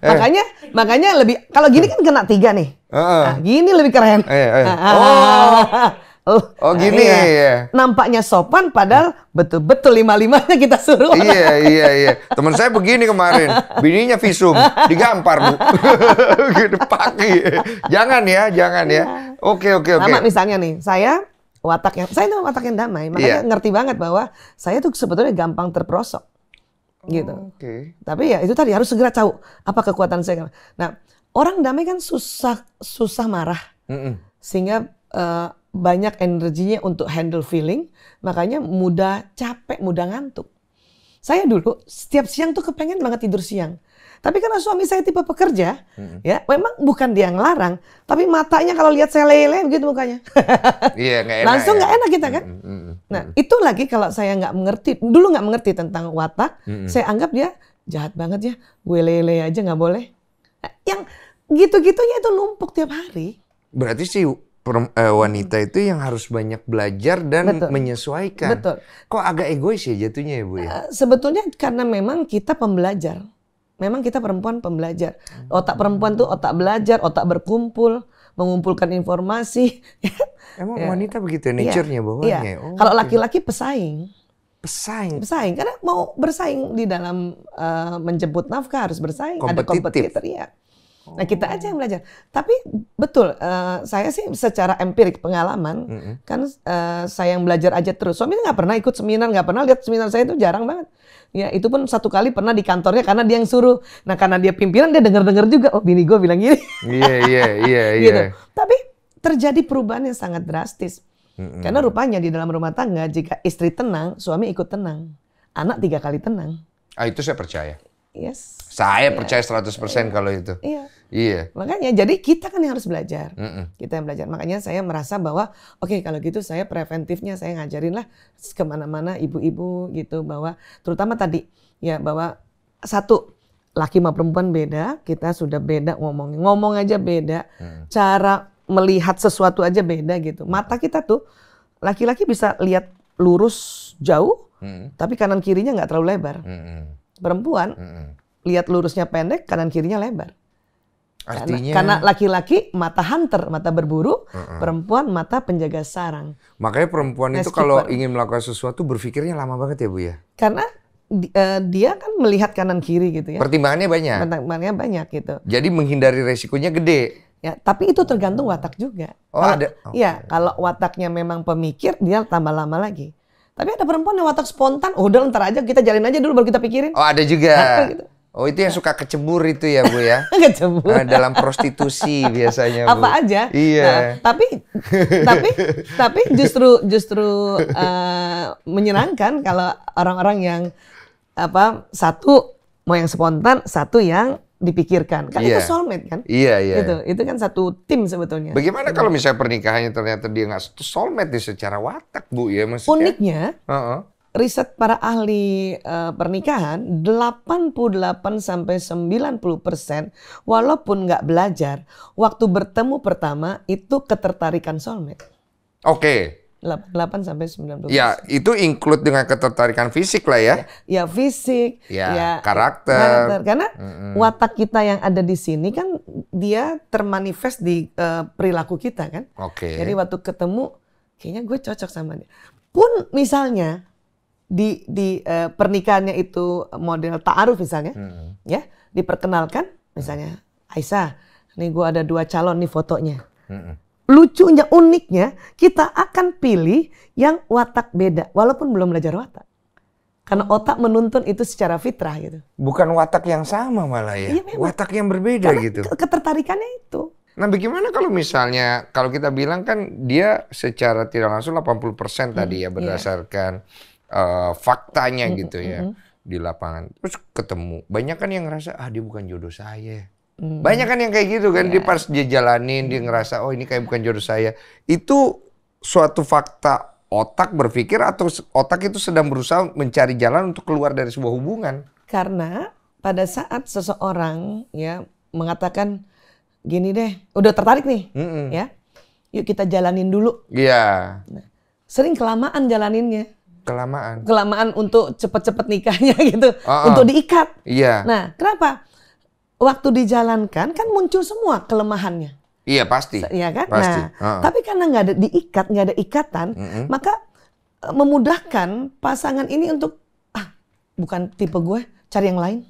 Speaker 2: eh. Makanya, makanya lebih, kalau gini kan kena tiga nih. Uh-uh. Nah, gini lebih keren. Uh, uh. Oh. Ah, oh gini iya. iya. iya. Nampaknya sopan padahal betul-betul lima-limanya kita suruh. Iya,
Speaker 1: iya, iya. Teman saya begini kemarin, bininya visum, digampar, Bu. Gini pagi. Jangan ya, jangan ya. Oke, oke, oke. Sama misalnya
Speaker 2: nih, saya wataknya, saya itu watak yang damai, makanya yeah. ngerti banget bahwa saya tuh sebetulnya gampang terperosok. Gitu. Oh, oke. Okay. Tapi ya itu tadi harus segera tahu apa kekuatan saya. Nah, orang damai kan susah susah marah, mm sehingga uh, banyak energinya untuk handle feeling, makanya mudah capek, mudah ngantuk. Saya dulu setiap siang tuh kepengen banget tidur siang. Tapi karena suami saya tipe pekerja, hmm. ya memang bukan dia ngelarang, tapi matanya kalau lihat saya lele begitu mukanya.
Speaker 1: yeah, gak enak. Langsung ya.
Speaker 2: nggak ya. enak kita kan. mm hmm, nah itu lagi kalau saya nggak mengerti, dulu nggak mengerti tentang watak, hmm. saya anggap dia jahat banget ya, gue lele aja nggak boleh. Yang gitu-gitunya itu numpuk tiap
Speaker 1: hari. Berarti sih eh, wanita itu yang harus banyak belajar dan Betul. menyesuaikan. Betul. Kok agak egois ya jatuhnya ibu ya? ya? Eh,
Speaker 2: sebetulnya karena memang kita pembelajar. Memang kita perempuan pembelajar. Otak perempuan tuh otak belajar, otak berkumpul, mengumpulkan informasi. Ya. Emang ya. wanita begitu ya? Iya. nature-nya ya. bawahnya. Ya. Oh, Kalau laki-laki pesaing bersaing, Pesaing karena mau bersaing di dalam uh, menjemput nafkah harus bersaing, ada kompetitor ya. Nah kita aja yang belajar. Tapi betul, uh, saya sih secara empirik pengalaman, mm -hmm. kan uh, saya yang belajar aja terus. Suaminya nggak pernah ikut seminar, nggak pernah lihat seminar saya itu jarang banget. Ya itu pun satu kali pernah di kantornya karena dia yang suruh. Nah karena dia pimpinan dia denger-denger juga, oh bini gue bilang gini.
Speaker 1: Iya, iya, iya, gitu. iya.
Speaker 2: Tapi terjadi perubahan yang sangat drastis hmm Karena rupanya di dalam rumah tangga jika istri tenang, suami ikut tenang. Anak tiga kali tenang.
Speaker 1: Ah itu saya percaya. Yes. Saya yeah. percaya 100% yeah. kalau itu. Iya. Yeah. Iya.
Speaker 2: Makanya jadi kita kan yang harus belajar. Mm -mm. Kita yang belajar. Makanya saya merasa bahwa oke okay, kalau gitu saya preventifnya saya ngajarin lah kemana-mana ibu-ibu gitu bahwa terutama tadi ya bahwa satu laki sama perempuan beda kita sudah beda ngomong ngomong aja beda mm. cara melihat sesuatu aja beda gitu. Mata kita tuh laki-laki bisa lihat lurus jauh, hmm. tapi kanan kirinya nggak terlalu lebar. Hmm. Perempuan hmm. lihat lurusnya pendek, kanan kirinya lebar. Artinya karena laki-laki mata hunter, mata berburu, uh perempuan mata penjaga sarang.
Speaker 1: Makanya perempuan itu kalau ingin melakukan sesuatu berpikirnya lama banget ya Bu ya.
Speaker 2: Karena eh, dia kan melihat kanan kiri gitu ya. Pertimbangannya banyak. Pertimbangannya banyak gitu.
Speaker 1: Jadi menghindari resikonya gede.
Speaker 2: Ya, tapi itu tergantung watak juga. Oh, kalau, ada. Ya, ya kalau wataknya memang pemikir, dia tambah lama lagi. Tapi ada perempuan yang watak spontan, oh, udah ntar aja kita jalin aja dulu baru kita pikirin.
Speaker 1: Oh, ada juga. Gitu. Oh itu yang suka kecebur itu ya bu ya? kecebur. Nah, dalam prostitusi biasanya bu. Apa aja. Iya. Nah,
Speaker 2: tapi tapi tapi justru justru uh, menyenangkan kalau orang-orang yang apa satu mau yang spontan, satu yang dipikirkan. Kan yeah. itu iya. soulmate kan? Iya, yeah, iya. Yeah, gitu. Yeah. Itu kan satu tim sebetulnya. Bagaimana gitu. kalau misalnya
Speaker 1: pernikahannya ternyata dia nggak soulmate di secara watak, Bu, ya maksudnya?
Speaker 2: Uniknya, uh -uh. riset para ahli uh, pernikahan, 88 sampai 90 persen, walaupun nggak belajar, waktu bertemu pertama itu ketertarikan soulmate. Oke. Okay. 88 sampai 90
Speaker 1: Ya, itu include dengan ketertarikan fisik lah ya. Ya,
Speaker 2: ya fisik, ya, ya karakter. karakter. Karena mm -hmm. watak kita yang ada di sini kan dia termanifest di uh, perilaku kita kan. Oke. Okay. Jadi waktu ketemu kayaknya gue cocok sama dia. Pun misalnya di di uh, pernikahannya itu model ta'aruf misalnya, mm -hmm. ya, diperkenalkan misalnya mm -hmm. Aisyah, nih gue ada dua calon nih fotonya. Mm -hmm lucunya, uniknya, kita akan pilih yang watak beda, walaupun belum belajar watak. Karena hmm. otak menuntun itu secara fitrah gitu.
Speaker 1: Bukan watak yang sama malah ya, iya, watak yang berbeda Karena gitu.
Speaker 2: Ketertarikannya
Speaker 1: itu. Nah bagaimana kalau misalnya, kalau kita bilang kan dia secara tidak langsung 80% hmm, tadi ya iya. berdasarkan yeah. uh, faktanya hmm, gitu ya. Hmm, hmm. Di lapangan, terus ketemu. Banyak kan yang ngerasa, ah dia bukan jodoh saya Hmm. Banyak kan yang kayak gitu kan, yeah. dia iya. pas dia jalanin, dia ngerasa oh ini kayak bukan jodoh saya. Itu suatu fakta otak berpikir atau otak itu sedang berusaha mencari jalan untuk keluar dari sebuah hubungan.
Speaker 2: Karena pada saat seseorang ya mengatakan gini deh, udah tertarik nih, mm -mm. ya, yuk kita jalanin dulu.
Speaker 1: Iya. Yeah. Nah,
Speaker 2: sering kelamaan jalaninnya.
Speaker 1: Kelamaan.
Speaker 2: Kelamaan untuk cepet-cepet nikahnya gitu, uh -uh. untuk diikat. Iya. Yeah. Nah, kenapa? waktu dijalankan kan muncul semua kelemahannya.
Speaker 1: Iya pasti. Iya kan. Pasti. Nah, uh -uh. tapi
Speaker 2: karena nggak ada diikat, nggak ada ikatan, mm -hmm. maka e, memudahkan pasangan ini untuk ah bukan tipe gue, cari yang lain.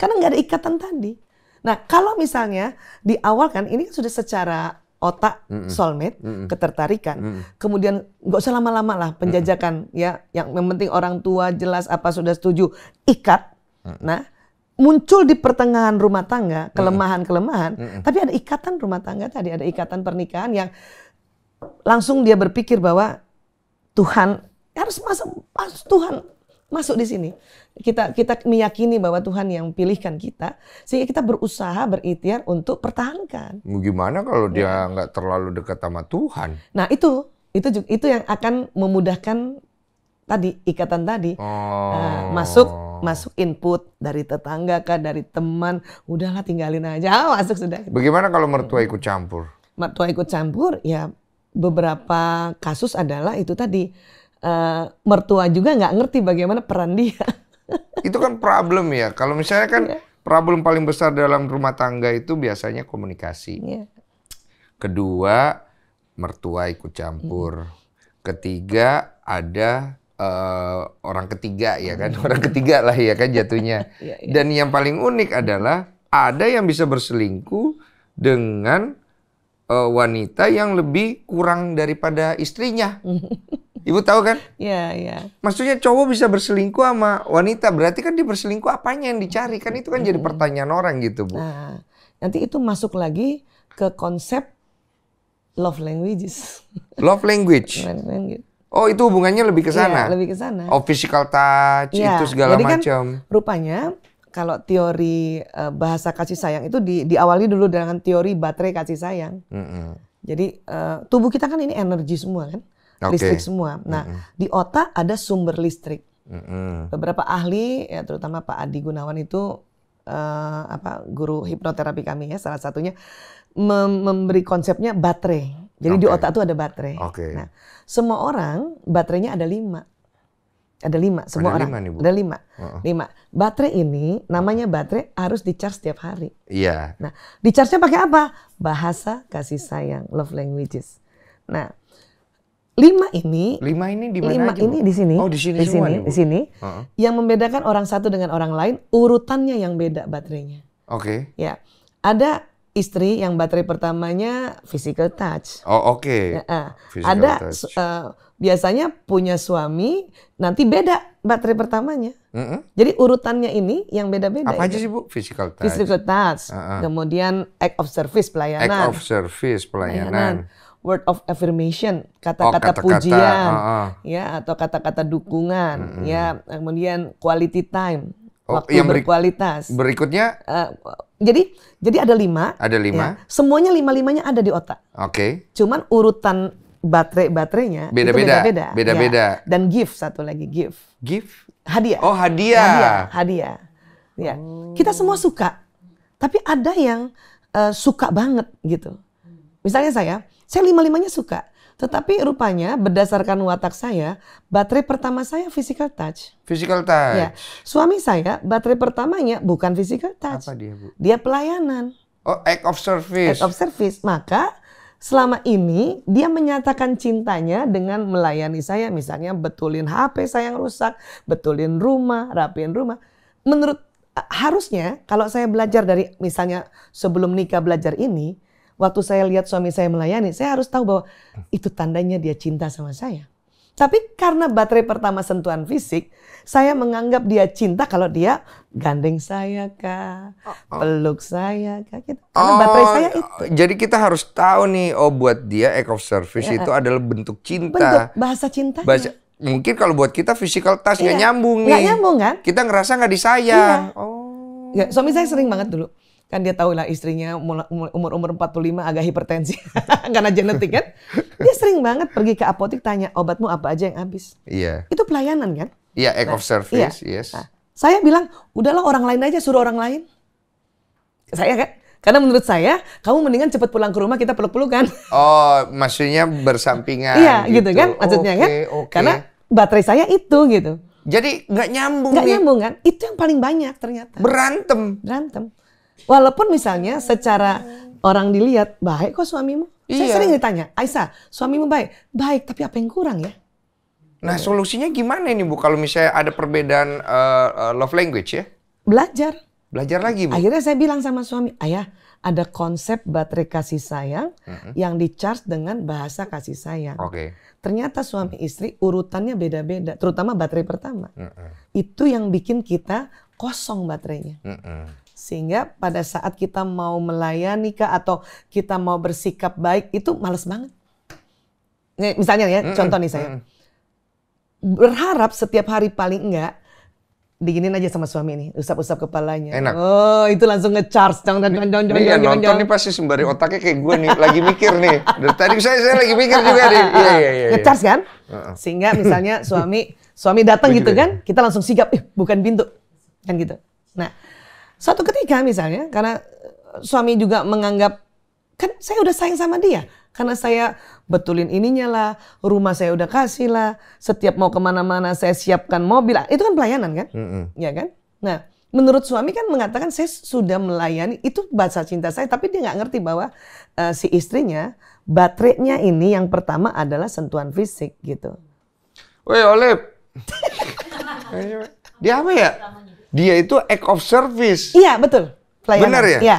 Speaker 2: Karena nggak ada ikatan tadi. Nah, kalau misalnya di awal kan ini kan sudah secara otak mm -mm. soulmate, mm -mm. ketertarikan. Mm -mm. Kemudian nggak usah lama-lama lah penjajakan mm -mm. ya. Yang, yang penting orang tua jelas apa sudah setuju, ikat. Mm -mm. Nah, muncul di pertengahan rumah tangga kelemahan-kelemahan, mm -hmm. tapi ada ikatan rumah tangga tadi, ada ikatan pernikahan yang langsung dia berpikir bahwa Tuhan harus masuk, harus Tuhan masuk di sini. Kita kita meyakini bahwa Tuhan yang pilihkan kita, sehingga kita berusaha berikhtiar untuk pertahankan.
Speaker 1: Gimana kalau dia ya. nggak ya. terlalu dekat sama Tuhan?
Speaker 2: Nah itu itu itu yang akan memudahkan tadi ikatan tadi oh. nah, masuk masuk input dari tetangga kan dari teman udahlah tinggalin aja masuk sudah bagaimana
Speaker 1: kalau mertua ikut campur
Speaker 2: mertua ikut campur ya beberapa kasus adalah itu tadi uh, mertua juga nggak ngerti bagaimana peran dia itu kan
Speaker 1: problem ya kalau misalnya kan yeah. problem paling besar dalam rumah tangga itu biasanya komunikasi yeah. kedua mertua ikut campur yeah. ketiga ada uh, orang ketiga ya kan, orang ketiga lah ya kan jatuhnya. Iya, iya. Dan yang paling unik adalah ada yang bisa berselingkuh dengan uh, wanita yang lebih kurang daripada istrinya. Ibu tahu kan? Iya, iya. Maksudnya cowok bisa berselingkuh sama wanita, berarti kan dia
Speaker 2: berselingkuh apanya yang dicari? Kan itu kan jadi pertanyaan orang gitu, Bu. Nah, nanti itu masuk lagi ke konsep love languages.
Speaker 1: love language. Oh itu hubungannya lebih ke iya, sana. Yeah, lebih ke sana. Oh physical touch yeah. itu segala macam.
Speaker 2: Jadi kan, Rupanya kalau teori uh, bahasa kasih sayang itu di, diawali dulu dengan teori baterai kasih sayang. Mm -hmm. Jadi uh, tubuh kita kan ini energi semua kan, okay. listrik semua. Nah mm -hmm. di otak ada sumber listrik. Mm -hmm. Beberapa ahli, ya terutama Pak Adi Gunawan itu uh, apa guru hipnoterapi kami ya salah satunya memberi konsepnya baterai jadi okay. di otak tuh ada baterai. Okay. Nah, semua orang baterainya ada lima. Ada lima, semua ada orang. Lima nih, Bu. Ada lima. Uh-uh. Lima. Baterai ini, namanya baterai harus di-charge setiap hari. Iya. Yeah. Nah, di-charge-nya pakai apa? Bahasa kasih sayang, love languages. Nah, lima ini lima ini di mana lima aja, ini di sini oh di sini di semua sini di sini uh-huh. yang membedakan orang satu dengan orang lain urutannya yang beda baterainya oke okay. ya ada istri yang baterai pertamanya physical touch.
Speaker 1: Oh oke. Okay. Uh, ada touch.
Speaker 2: Uh, biasanya punya suami nanti beda baterai pertamanya. Mm -hmm. Jadi urutannya ini yang beda-beda. Apa ya? aja sih bu? Physical touch. Physical touch. Uh -huh. Kemudian act of service pelayanan. Act of
Speaker 1: service pelayanan.
Speaker 2: pelayanan. Word of affirmation, kata-kata oh, pujian, uh -huh. ya atau kata-kata dukungan, mm -hmm. ya kemudian quality time, oh, waktu yang berkualitas. Berikutnya eh, jadi jadi ada lima. Ada lima. Ya, semuanya lima limanya ada di otak. Oke. Okay. Cuman urutan baterai baterainya beda-beda. Beda-beda. Beda-beda. Ya. Dan gift satu lagi gift. Gift. Hadiah. Oh hadiah. Hadiah. Hadiah. Ya. Oh. Kita semua suka, tapi ada yang uh, suka banget gitu. Misalnya saya, saya lima limanya suka, tetapi rupanya berdasarkan watak saya, baterai pertama saya physical touch. Physical touch. Ya. Suami saya baterai pertamanya bukan physical
Speaker 1: touch. Apa dia, Bu?
Speaker 2: Dia pelayanan. Oh, act of
Speaker 1: service. Act of
Speaker 2: service. Maka selama ini dia menyatakan cintanya dengan melayani saya misalnya betulin HP saya yang rusak, betulin rumah, rapiin rumah. Menurut harusnya kalau saya belajar dari misalnya sebelum nikah belajar ini, waktu saya lihat suami saya melayani, saya harus tahu bahwa itu tandanya dia cinta sama saya. Tapi karena baterai pertama sentuhan fisik, saya menganggap dia cinta kalau dia gandeng saya kak, oh, oh. peluk saya kak. Gitu.
Speaker 1: Karena oh, baterai saya oh. itu. Jadi kita harus tahu nih, oh buat dia act of service ya. itu adalah bentuk cinta. Bentuk
Speaker 2: bahasa cinta.
Speaker 1: Bahasa, mungkin kalau buat kita physical touch iya. nggak gak nyambung nih. Nggak nyambung kan? Kita ngerasa nggak
Speaker 2: disayang. Iya. Oh. Ya, suami saya sering banget dulu kan dia tahu lah istrinya umur-umur 45 agak hipertensi karena genetik kan. Dia sering banget pergi ke apotek tanya obatmu apa aja yang habis. Iya. Itu pelayanan kan?
Speaker 1: Iya, yeah, act nah, of iya. service, iya. yes. Nah,
Speaker 2: saya bilang, udahlah orang lain aja suruh orang lain. Saya kan karena menurut saya, kamu mendingan cepat pulang ke rumah kita peluk-pelukan.
Speaker 1: Oh, maksudnya bersampingan. iya, gitu, gitu kan maksudnya okay, kan?
Speaker 2: Okay. Karena baterai saya itu gitu. Jadi nggak nyambung. Nggak nyambung kan? Itu yang paling banyak ternyata. Berantem. Berantem. Walaupun misalnya secara orang dilihat baik kok suamimu. Iya. Saya sering ditanya, Aisyah, suamimu baik. Baik, tapi apa yang kurang ya?
Speaker 1: Nah, solusinya gimana ini Bu kalau misalnya ada perbedaan uh, uh, love language ya? Belajar. Belajar lagi Bu. Akhirnya
Speaker 2: saya bilang sama suami, "Ayah, ada konsep baterai kasih sayang mm-hmm. yang dicharge dengan bahasa kasih sayang." Oke. Okay. Ternyata suami istri urutannya beda-beda, terutama baterai pertama. Mm-hmm. Itu yang bikin kita kosong baterainya. Mm-hmm. Sehingga pada saat kita mau melayani kah atau kita mau bersikap baik itu males banget. Nih, misalnya ya, mm -mm, contoh nih saya. Mm -mm. Berharap setiap hari paling enggak diginin aja sama suami nih, usap-usap kepalanya. Enak. Oh, itu langsung ngecharge, dong dan dong Iya, nonton nih pasti sembari
Speaker 1: otaknya kayak gue nih, lagi mikir nih. Dari tadi saya saya lagi mikir juga nih. Iya, iya, iya, iya. Ngecharge
Speaker 2: kan? Uh-uh. Sehingga misalnya suami suami datang gitu ya. kan, kita langsung sigap, eh, bukan pintu. Kan gitu. Nah, satu ketika misalnya, karena eh, suami juga menganggap kan saya udah sayang sama dia karena saya betulin ininya lah rumah saya udah kasih lah setiap mau kemana-mana saya siapkan mobil itu kan pelayanan kan mm -hmm. ya kan nah menurut suami kan mengatakan saya sudah melayani itu bahasa cinta saya tapi dia nggak ngerti bahwa uh, si istrinya baterainya ini yang pertama adalah sentuhan fisik gitu
Speaker 1: Woi Olip
Speaker 2: dia apa ya dia
Speaker 1: itu act of service. Iya, betul. Pelayanan. Benar ya? Iya.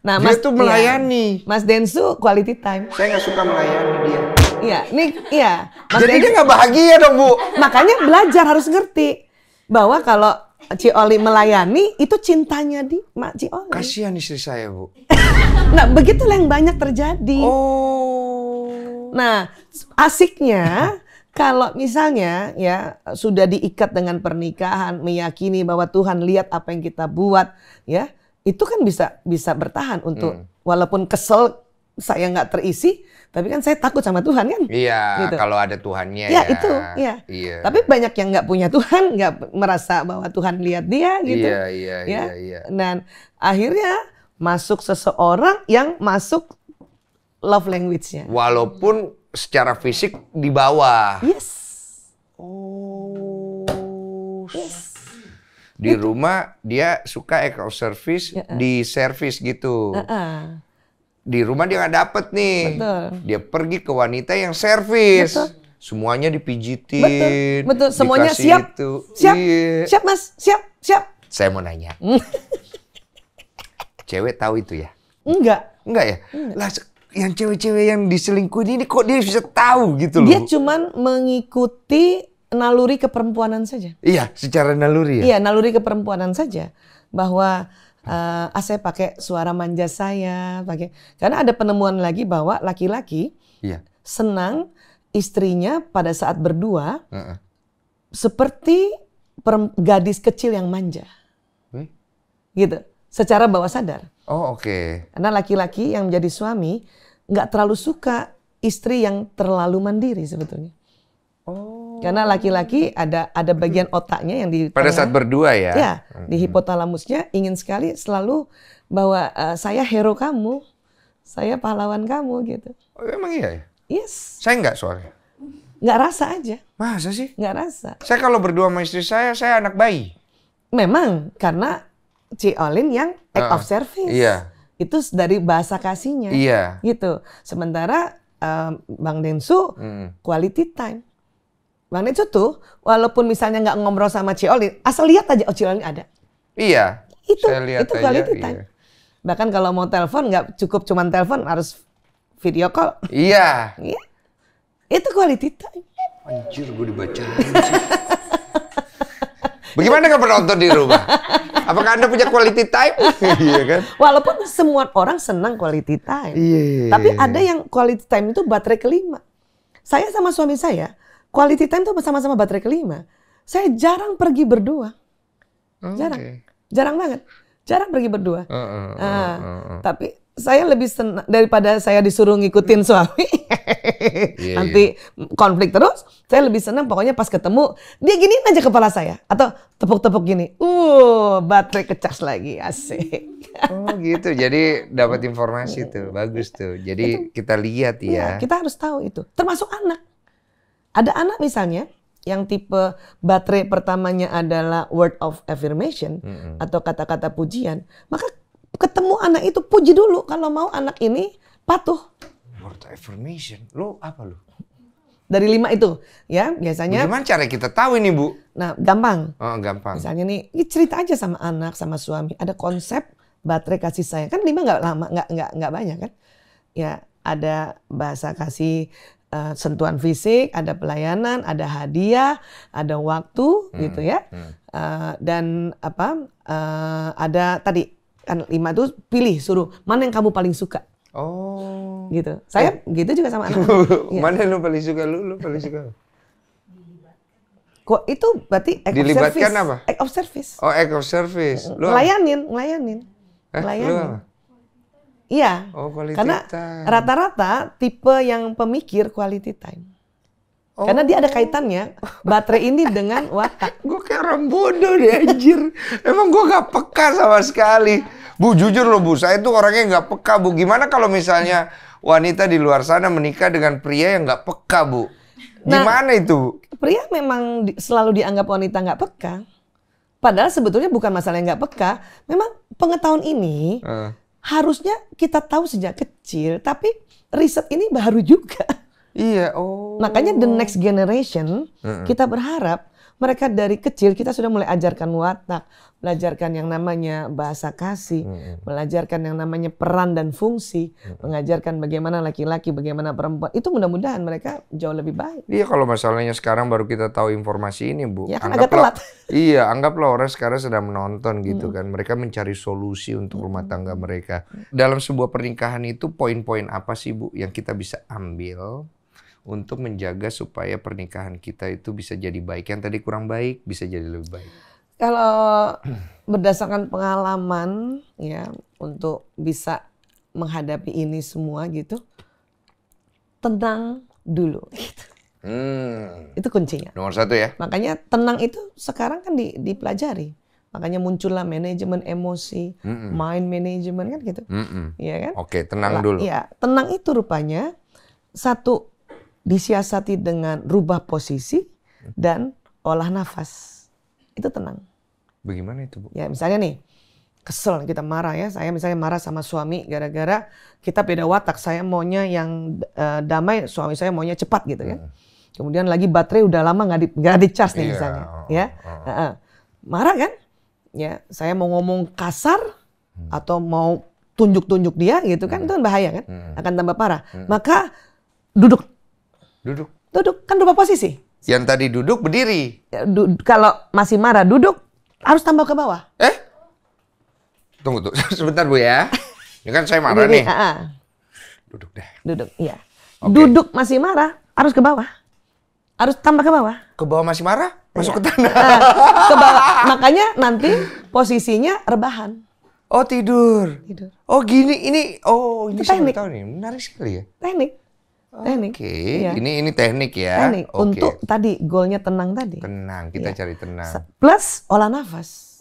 Speaker 2: Nah, dia Mas itu melayani. Ya. Mas Densu quality time. Saya nggak suka melayani dia. Iya, nih iya. Mas Jadi Densu, dia nggak bahagia dong, Bu. Makanya belajar harus ngerti bahwa kalau Cioli melayani itu cintanya di Mak Cioli. Kasihan istri saya, Bu. nah, begitulah yang banyak terjadi. Oh. Nah, asiknya kalau misalnya ya sudah diikat dengan pernikahan, meyakini bahwa Tuhan lihat apa yang kita buat, ya itu kan bisa bisa bertahan untuk hmm. walaupun kesel saya nggak terisi, tapi kan saya takut sama Tuhan kan? Iya. Gitu.
Speaker 1: Kalau ada Tuhannya ya. ya. itu.
Speaker 2: Ya. Iya. Tapi banyak yang nggak punya Tuhan, nggak merasa bahwa Tuhan lihat dia gitu. Iya, iya, ya. iya, iya. Dan akhirnya masuk seseorang yang masuk love language-nya.
Speaker 1: Walaupun secara fisik di bawah. Yes. Oh, di rumah dia suka eco service ya. di service gitu. Uh -uh. Di rumah dia nggak dapet nih. Betul. Dia pergi ke wanita yang service. Betul. Semuanya dipijitin. Betul. Betul. Semuanya siap. Itu. Siap.
Speaker 2: Iya. Siap mas. Siap. Siap.
Speaker 1: Saya mau nanya. Mm. Cewek tahu itu ya?
Speaker 2: Enggak. Enggak ya? Enggak.
Speaker 1: Lah yang cewek-cewek yang diselingkuhin ini kok dia bisa tahu gitu loh. Dia
Speaker 2: cuman mengikuti naluri keperempuanan saja.
Speaker 1: Iya, secara naluri ya.
Speaker 2: Iya, naluri keperempuanan saja bahwa uh, ah saya pakai suara manja saya, pakai karena ada penemuan lagi bahwa laki-laki iya. senang istrinya pada saat berdua uh -uh. seperti gadis kecil yang manja. Hmm? Gitu, secara bawah sadar.
Speaker 1: Oh oke. Okay.
Speaker 2: Karena laki-laki yang menjadi suami nggak terlalu suka istri yang terlalu mandiri sebetulnya. Oh. Karena laki-laki ada ada bagian otaknya yang di pada saat
Speaker 1: berdua ya. Ya,
Speaker 2: hmm. di hipotalamusnya ingin sekali selalu bahwa uh, saya hero kamu, saya pahlawan kamu gitu.
Speaker 1: Oh, emang iya ya? Yes. Saya nggak soalnya.
Speaker 2: Nggak rasa aja. Masa sih? Nggak rasa. Saya kalau berdua sama istri saya, saya anak bayi. Memang, karena Ciolin yang act uh, of service. Iya. Itu dari bahasa kasihnya. Iya. Gitu. Sementara um, Bang Densu hmm. quality time. Bang Densu tuh walaupun misalnya nggak ngobrol sama Ciolin, asal lihat aja oh Ciolin ada.
Speaker 1: Iya. Itu saya lihat itu aja, quality iya.
Speaker 2: time. Iya. Bahkan kalau mau telepon nggak cukup cuman telepon harus video call.
Speaker 1: Iya.
Speaker 2: Iya. Itu quality time.
Speaker 1: Anjir gue dibacain sih. Bagaimana nggak penonton di rumah?
Speaker 2: Apakah Anda punya quality time? Iya kan? Walaupun semua orang senang quality time. Iya. iya, iya tapi ada yang quality time itu baterai kelima. Saya sama suami saya, quality time itu bersama-sama baterai kelima. Saya jarang pergi berdua. Okay. Jarang. Jarang banget. Jarang pergi berdua. Uh, uh, uh, uh, uh. Tapi saya lebih senang daripada saya disuruh ngikutin suami. yeah, nanti yeah. konflik terus. Saya lebih senang pokoknya pas ketemu dia gini aja kepala saya atau tepuk-tepuk gini. Uh, baterai kecas lagi asik.
Speaker 1: oh gitu. Jadi dapat informasi tuh, bagus tuh. Jadi itu, kita lihat ya. ya. Kita
Speaker 2: harus tahu itu. Termasuk anak. Ada anak misalnya yang tipe baterai pertamanya adalah word of affirmation mm -hmm. atau kata-kata pujian, maka ketemu anak itu puji dulu kalau mau anak ini patuh
Speaker 1: word affirmation. Lo apa lo?
Speaker 2: Dari lima itu, ya biasanya. Gimana
Speaker 1: cara kita tahu ini bu?
Speaker 2: Nah, gampang.
Speaker 1: Oh, gampang. Misalnya
Speaker 2: nih, ya cerita aja sama anak, sama suami. Ada konsep baterai kasih sayang. Kan lima nggak lama, nggak nggak nggak banyak kan? Ya ada bahasa kasih uh, sentuhan fisik, ada pelayanan, ada hadiah, ada waktu, hmm, gitu ya. Hmm. Uh, dan apa? Uh, ada tadi kan lima itu pilih suruh mana yang kamu paling suka Oh. Gitu. Saya eh. gitu juga sama anak. ya. Mana iya. lu paling suka lu? Lu paling suka? Kok itu berarti act Dilibatkan of service. apa? Act of service. Oh, act of service.
Speaker 1: Lu ngelayanin,
Speaker 2: ngelayanin. Eh, ngelayanin. Lu apa? Iya. Oh, quality Karena time. Karena rata-rata tipe yang pemikir quality time. Oh. Karena dia ada kaitannya baterai ini dengan watak. gue kayak orang bodoh deh anjir. Emang gue
Speaker 1: gak peka sama sekali. Bu jujur loh Bu, saya tuh orangnya gak peka Bu. Gimana kalau misalnya wanita di luar sana menikah dengan pria yang gak peka Bu? Nah, Gimana nah, itu?
Speaker 2: Pria memang selalu dianggap wanita gak peka. Padahal sebetulnya bukan masalah yang gak peka. Memang pengetahuan ini uh. harusnya kita tahu sejak kecil. Tapi riset ini baru juga. Iya, oh. Makanya the oh. next generation mm-hmm. kita berharap mereka dari kecil kita sudah mulai ajarkan watak, belajarkan yang namanya bahasa kasih, mm-hmm. belajarkan yang namanya peran dan fungsi, mm-hmm. mengajarkan bagaimana laki-laki, bagaimana perempuan. Itu mudah-mudahan mereka jauh lebih baik. Iya, kalau
Speaker 1: masalahnya sekarang baru kita tahu informasi ini, Bu. Ya kan agak telat. Iya, anggaplah orang sekarang sedang menonton gitu mm-hmm. kan. Mereka mencari solusi untuk rumah tangga mereka. Dalam sebuah pernikahan itu poin-poin apa sih, Bu, yang kita bisa ambil untuk menjaga supaya pernikahan kita itu bisa jadi baik. Yang tadi kurang baik bisa jadi lebih baik.
Speaker 2: Kalau berdasarkan pengalaman ya untuk bisa menghadapi ini semua gitu, tenang dulu. Gitu. Hmm. Itu kuncinya. Nomor satu ya. Makanya tenang itu sekarang kan dipelajari. Makanya muncullah manajemen emosi, mm -mm. mind management kan gitu.
Speaker 1: Mm -mm. Iya kan? Oke, tenang La, dulu. Ya
Speaker 2: tenang itu rupanya satu disiasati dengan rubah posisi dan olah nafas. Itu tenang.
Speaker 1: Bagaimana itu, Bu?
Speaker 2: Ya, misalnya nih, kesel kita marah ya. Saya misalnya marah sama suami gara-gara kita beda watak. Saya maunya yang uh, damai, suami saya maunya cepat gitu ya. Hmm. Kemudian lagi baterai udah lama nggak di nggak di charge nih iya, misalnya, oh, ya. Uh. Uh Marah kan? Ya, saya mau ngomong kasar hmm. atau mau tunjuk-tunjuk dia gitu kan hmm. itu kan bahaya kan? Hmm. Akan tambah parah. Maka duduk Duduk. Duduk, kan berubah posisi.
Speaker 1: Yang tadi duduk
Speaker 2: berdiri. Ya, du kalau masih marah duduk harus tambah ke bawah. Eh?
Speaker 1: Tunggu tuh, sebentar Bu ya. Ini ya kan saya marah Jadi, nih. Uh -uh.
Speaker 2: Duduk deh. Duduk, iya. Okay. Duduk masih marah harus ke bawah. Harus tambah ke bawah. Ke bawah masih marah? Masuk iya. ke tanah. Uh, ke bawah. Makanya nanti posisinya rebahan. Oh tidur. Tidur. Oh gini ini oh ini, ini teknik. tahu nih menarik sekali ya. Teknik. Oh, teknik. Oke, okay. ya. ini
Speaker 1: ini teknik ya. Teknik okay. untuk
Speaker 2: tadi golnya tenang tadi. Tenang, kita ya. cari tenang. Plus olah nafas.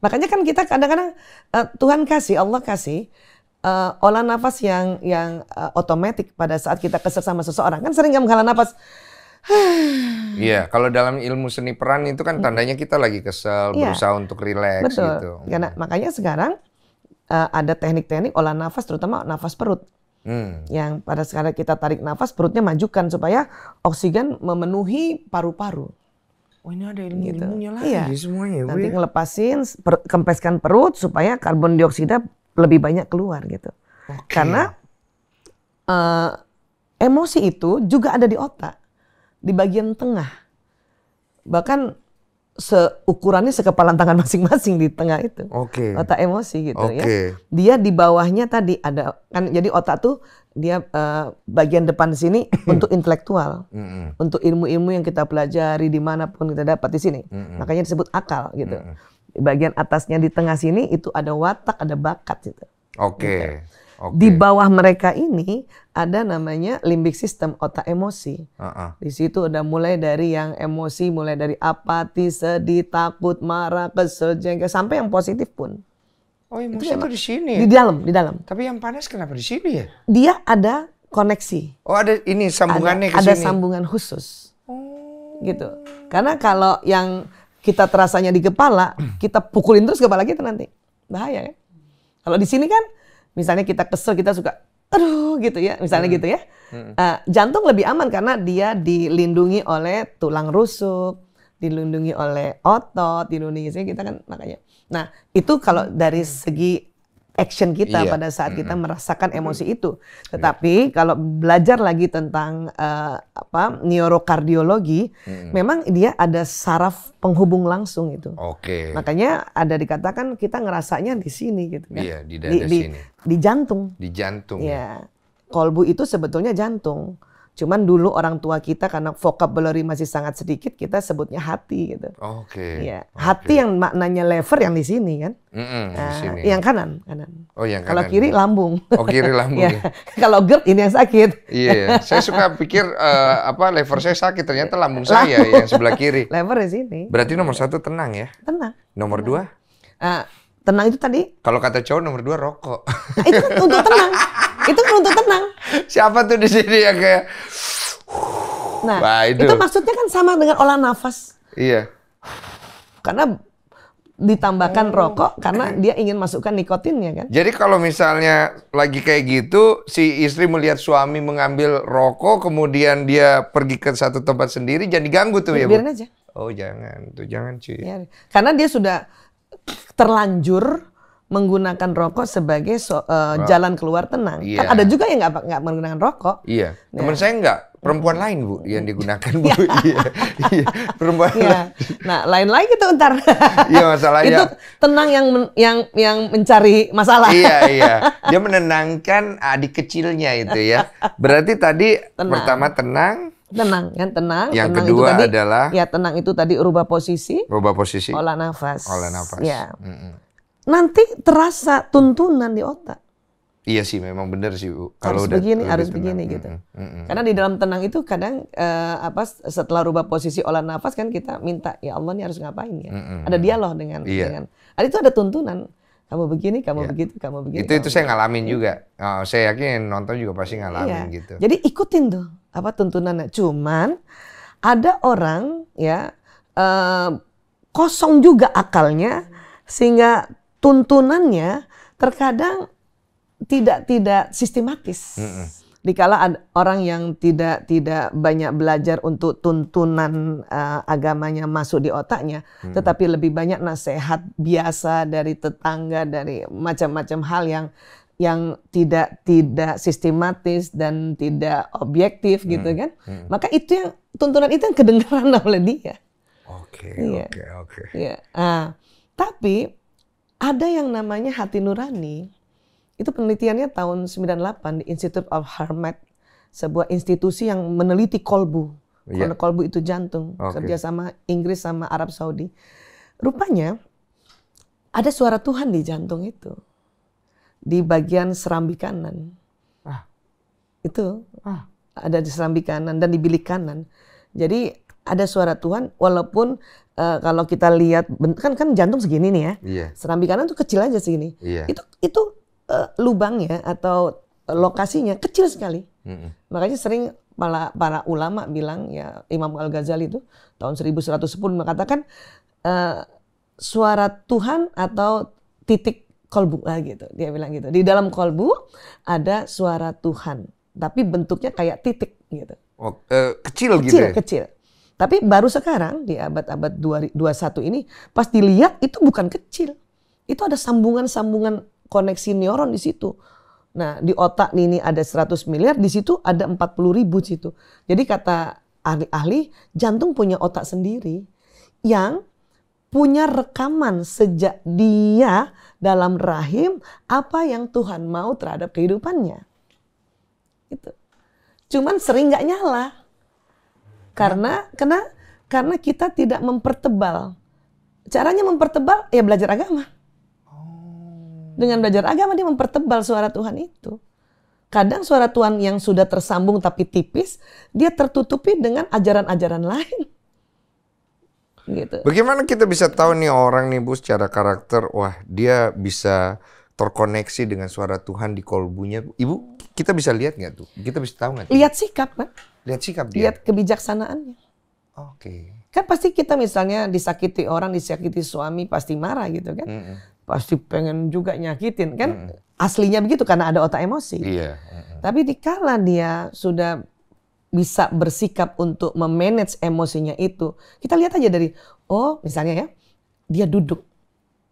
Speaker 2: Makanya kan kita kadang-kadang uh, Tuhan kasih, Allah kasih uh, olah nafas yang yang uh, eh, otomatis pada saat kita kesel sama seseorang. Kan sering kamu nafas. Iya,
Speaker 1: kalau dalam ilmu seni peran itu kan hmm. tandanya kita lagi kesel, yeah. berusaha untuk rileks gitu. Karena
Speaker 2: makanya sekarang uh, ada teknik-teknik olah nafas, terutama nafas perut. Hmm. Yang pada sekarang kita tarik nafas, perutnya majukan supaya oksigen memenuhi paru-paru. Oh ini ada ilmu gitu. ilmunya lagi iya. semuanya. Nanti ya? ngelepasin, per, kempeskan perut supaya karbon dioksida lebih banyak keluar gitu. Okay. Karena uh, emosi itu juga ada di otak, di bagian tengah. Bahkan seukurannya sekepalan tangan masing-masing di tengah itu.
Speaker 1: Oke. Okay. Otak
Speaker 2: emosi gitu okay. ya. Dia di bawahnya tadi ada kan jadi otak tuh dia uh, bagian depan sini untuk intelektual, untuk ilmu-ilmu yang kita pelajari dimanapun kita dapat di sini. Makanya disebut akal gitu. mm Bagian atasnya di tengah sini itu ada watak, ada bakat gitu. Oke. Okay. Gitu. Okay. Di bawah mereka ini ada namanya limbik sistem otak emosi. Uh-uh. Di situ udah mulai dari yang emosi, mulai dari apati, sedih, takut, marah, kesel, jengkel, sampai yang positif pun. Oh emosi itu, itu di sini. Ya? Di dalam, di dalam. Tapi yang panas kenapa di sini ya? Dia ada koneksi. Oh ada ini sambungannya ada, ke sini. Ada sambungan khusus. Oh. Gitu. Karena kalau yang kita terasanya di kepala, kita pukulin terus kepala kita nanti. Bahaya ya. Kalau di sini kan misalnya kita kesel kita suka aduh gitu ya misalnya hmm. gitu ya hmm. uh, jantung lebih aman karena dia dilindungi oleh tulang rusuk dilindungi oleh otot dilindungi sih kita kan makanya nah itu kalau hmm. dari segi action kita iya. pada saat kita mm-hmm. merasakan emosi itu. Iya. Tetapi yeah. kalau belajar lagi tentang uh, apa neurokardiologi, mm-hmm. memang dia ada saraf penghubung langsung itu. Oke. Okay. Makanya ada dikatakan kita ngerasanya di sini gitu kan. Iya, di dada di, sini. Di, di jantung.
Speaker 1: Di jantung. Iya.
Speaker 2: Ya. Kolbu itu sebetulnya jantung. Cuman dulu orang tua kita karena vocabulary masih sangat sedikit, kita sebutnya hati gitu.
Speaker 1: Oke. Okay. Iya.
Speaker 2: okay. hati yang maknanya lever yang di sini kan.
Speaker 1: Mm -mm, nah, di ah, sini. Yang
Speaker 2: kanan, kanan.
Speaker 1: Oh, yang kanan. Kalau kiri
Speaker 2: lambung. Oh, kiri lambung. Iya. ya. ya. Kalau GERD ini yang sakit. Iya, yeah.
Speaker 1: saya suka pikir uh, apa lever saya sakit, ternyata lambung saya ya, lambung. yang sebelah kiri. lever di sini. Berarti nomor satu tenang ya. Tenang. Nomor tenang.
Speaker 2: dua? Uh, eh, tenang itu tadi.
Speaker 1: Kalau kata cowok nomor dua rokok. Nah,
Speaker 2: itu untuk tenang. itu untuk tenang. Siapa tuh di sini ya kayak Nah, nah itu. itu maksudnya kan sama dengan olah nafas. Iya. Karena ditambahkan hmm. rokok karena dia ingin masukkan nikotinnya kan.
Speaker 1: Jadi kalau misalnya lagi kayak gitu si istri melihat suami mengambil rokok kemudian dia pergi ke satu tempat sendiri jadi ganggu tuh ya, ya Biarin aja. Oh, jangan tuh jangan
Speaker 2: cuy. Ya. Karena dia sudah terlanjur menggunakan rokok sebagai so, uh, oh. jalan keluar tenang. Yeah. Kan iya. ada juga yang nggak nggak menggunakan rokok.
Speaker 1: Iya. Yeah. Teman saya nggak perempuan lain bu yang digunakan bu. Iya. Iya. iya. Perempuan. Iya. Lain.
Speaker 2: Nah lain lagi tuh ntar. iya masalahnya. Itu tenang yang yang yang mencari masalah. iya iya.
Speaker 1: Dia menenangkan adik kecilnya itu ya. Berarti tadi tenang. pertama tenang
Speaker 2: tenang kan tenang yang tenang kedua itu tadi, adalah ya tenang itu tadi rubah posisi
Speaker 1: rubah posisi olah
Speaker 2: nafas olah nafas ya mm -mm nanti terasa tuntunan di otak.
Speaker 1: Iya sih, memang benar sih bu. Kalau harus udah, begini, harus tenang.
Speaker 2: begini gitu. Mm -hmm. Karena di dalam tenang itu kadang uh, apa setelah rubah posisi olah nafas kan kita minta ya Allah ini harus ngapain ya. Mm -hmm. Ada dialog dengan yeah. dengan. Ada itu ada tuntunan. Kamu begini, kamu yeah. begitu, kamu begini. Itu kamu itu begini.
Speaker 1: saya ngalamin juga. Oh, saya yakin nonton juga pasti ngalamin yeah. gitu. Jadi
Speaker 2: ikutin tuh apa tuntunannya. Cuman ada orang ya uh, kosong juga akalnya sehingga tuntunannya terkadang tidak tidak sistematis. Mm -mm. Dikala ada orang yang tidak tidak banyak belajar untuk tuntunan uh, agamanya masuk di otaknya, mm -mm. tetapi lebih banyak nasihat biasa dari tetangga dari macam-macam hal yang yang tidak tidak sistematis dan tidak objektif mm gitu kan. Mm Maka itu yang tuntunan itu yang kedengaran oleh dia.
Speaker 1: Oke, iya. oke, oke. Iya.
Speaker 2: Ah, tapi ada yang namanya hati nurani. Itu penelitiannya tahun 98 di Institute of Hermet, sebuah institusi yang meneliti kolbu. Yeah. Karena kolbu itu jantung, okay. kerja Inggris sama Arab Saudi. Rupanya ada suara Tuhan di jantung itu. Di bagian serambi kanan. Ah. Itu. Ah. Ada di serambi kanan dan di bilik kanan. Jadi ada suara Tuhan walaupun uh, kalau kita lihat kan kan jantung segini nih ya. Yeah. Serambi kanan tuh kecil aja segini. Yeah. Itu itu uh, lubangnya atau eh, lokasinya kecil sekali. Mm -hmm. Makanya sering para para ulama bilang ya Imam Al Ghazali itu tahun 1110 mengatakan uh, suara Tuhan atau titik kolbu lah gitu. Dia bilang gitu. Di dalam kolbu ada suara Tuhan, tapi bentuknya kayak titik gitu. Oh, uh, kecil, kecil gitu. Ya? Kecil, tapi baru sekarang di abad-abad 21 ini pas dilihat itu bukan kecil. Itu ada sambungan-sambungan koneksi neuron di situ. Nah, di otak ini ada 100 miliar, di situ ada 40 ribu situ. Jadi kata ahli-ahli, jantung punya otak sendiri yang punya rekaman sejak dia dalam rahim apa yang Tuhan mau terhadap kehidupannya. Itu. Cuman sering nggak nyala karena ya. karena karena kita tidak mempertebal. Caranya mempertebal ya belajar agama. Oh. Dengan belajar agama dia mempertebal suara Tuhan itu. Kadang suara Tuhan yang sudah tersambung tapi tipis, dia tertutupi dengan ajaran-ajaran lain.
Speaker 1: Gitu. Bagaimana kita bisa tahu nih orang nih Bu secara karakter, wah dia bisa terkoneksi dengan suara Tuhan di kolbunya. Ibu, kita bisa lihat nggak tuh? Kita bisa tahu nggak? Lihat sikap, Pak Lihat sikap dia. Lihat
Speaker 2: kebijaksanaannya. Oke. Okay. Kan pasti kita misalnya disakiti orang, disakiti suami pasti marah gitu kan. Mm -hmm. Pasti pengen juga nyakitin kan. Mm -hmm. Aslinya begitu karena ada otak emosi. Iya. Yeah. Mm -hmm. Tapi dikala dia sudah bisa bersikap untuk memanage emosinya itu, kita lihat aja dari oh misalnya ya dia duduk,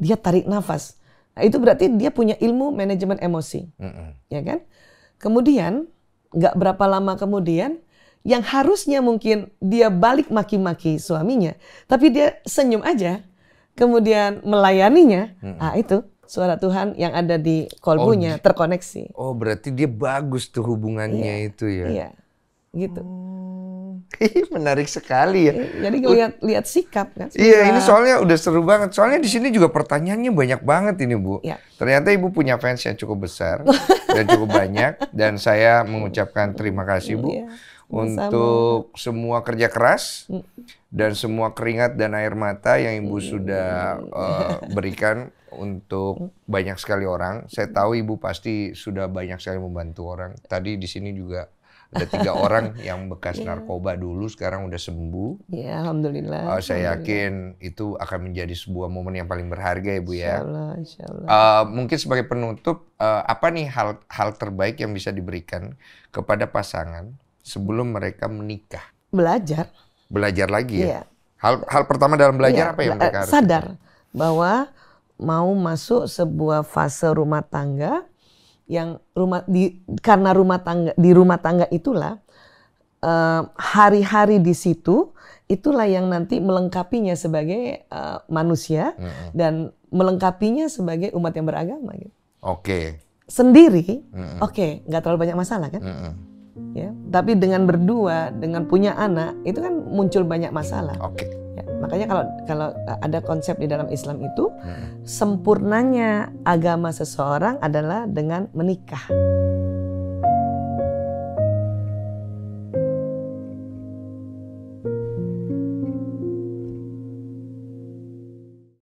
Speaker 2: dia tarik nafas. Nah, itu berarti dia punya ilmu manajemen emosi, mm -hmm. ya kan? Kemudian nggak berapa lama kemudian yang harusnya mungkin dia balik maki-maki suaminya, tapi dia senyum aja, kemudian melayaninya, hmm. ah itu suara Tuhan yang ada di kolbunya oh, terkoneksi.
Speaker 1: Oh, berarti dia bagus tuh hubungannya iya, itu ya. Iya.
Speaker 2: Gitu. Hmm.
Speaker 1: Menarik sekali ya. Iya, jadi lihat
Speaker 2: lihat sikap kan. Iya, ini soalnya
Speaker 1: udah seru banget. Soalnya di sini juga pertanyaannya banyak banget ini, Bu. Iya. Ternyata Ibu punya fans yang cukup besar dan cukup banyak dan saya mengucapkan terima kasih, Bu. Iya untuk semua kerja keras mm. dan semua keringat dan air mata yang Ibu iya. sudah uh, berikan untuk mm. banyak sekali orang. Saya tahu Ibu pasti sudah banyak sekali membantu orang. Tadi di sini juga ada tiga orang yang bekas iya. narkoba dulu sekarang udah sembuh.
Speaker 2: Ya, alhamdulillah. Uh, saya alhamdulillah. yakin
Speaker 1: itu akan menjadi sebuah momen yang paling berharga ibu ya. Insyaallah, insyaallah. Uh, mungkin sebagai penutup uh, apa nih hal hal terbaik yang bisa diberikan kepada pasangan sebelum mereka menikah? Belajar. Belajar lagi ya. Iya. Hal hal pertama dalam belajar iya, apa yang mereka harus sadar
Speaker 2: itu? bahwa mau masuk sebuah fase rumah tangga yang rumah di karena rumah tangga di rumah tangga itulah eh, hari-hari uh, di situ itulah yang nanti melengkapinya sebagai uh, manusia mm -hmm. dan melengkapinya sebagai umat yang beragama gitu. Oke. Okay. Sendiri, mm -hmm. oke, okay, nggak terlalu banyak masalah kan? Mm -hmm ya tapi dengan berdua dengan punya anak itu kan muncul banyak masalah oke okay. ya, makanya kalau kalau e, ada konsep di dalam Islam itu hmm. sempurnanya agama seseorang adalah dengan menikah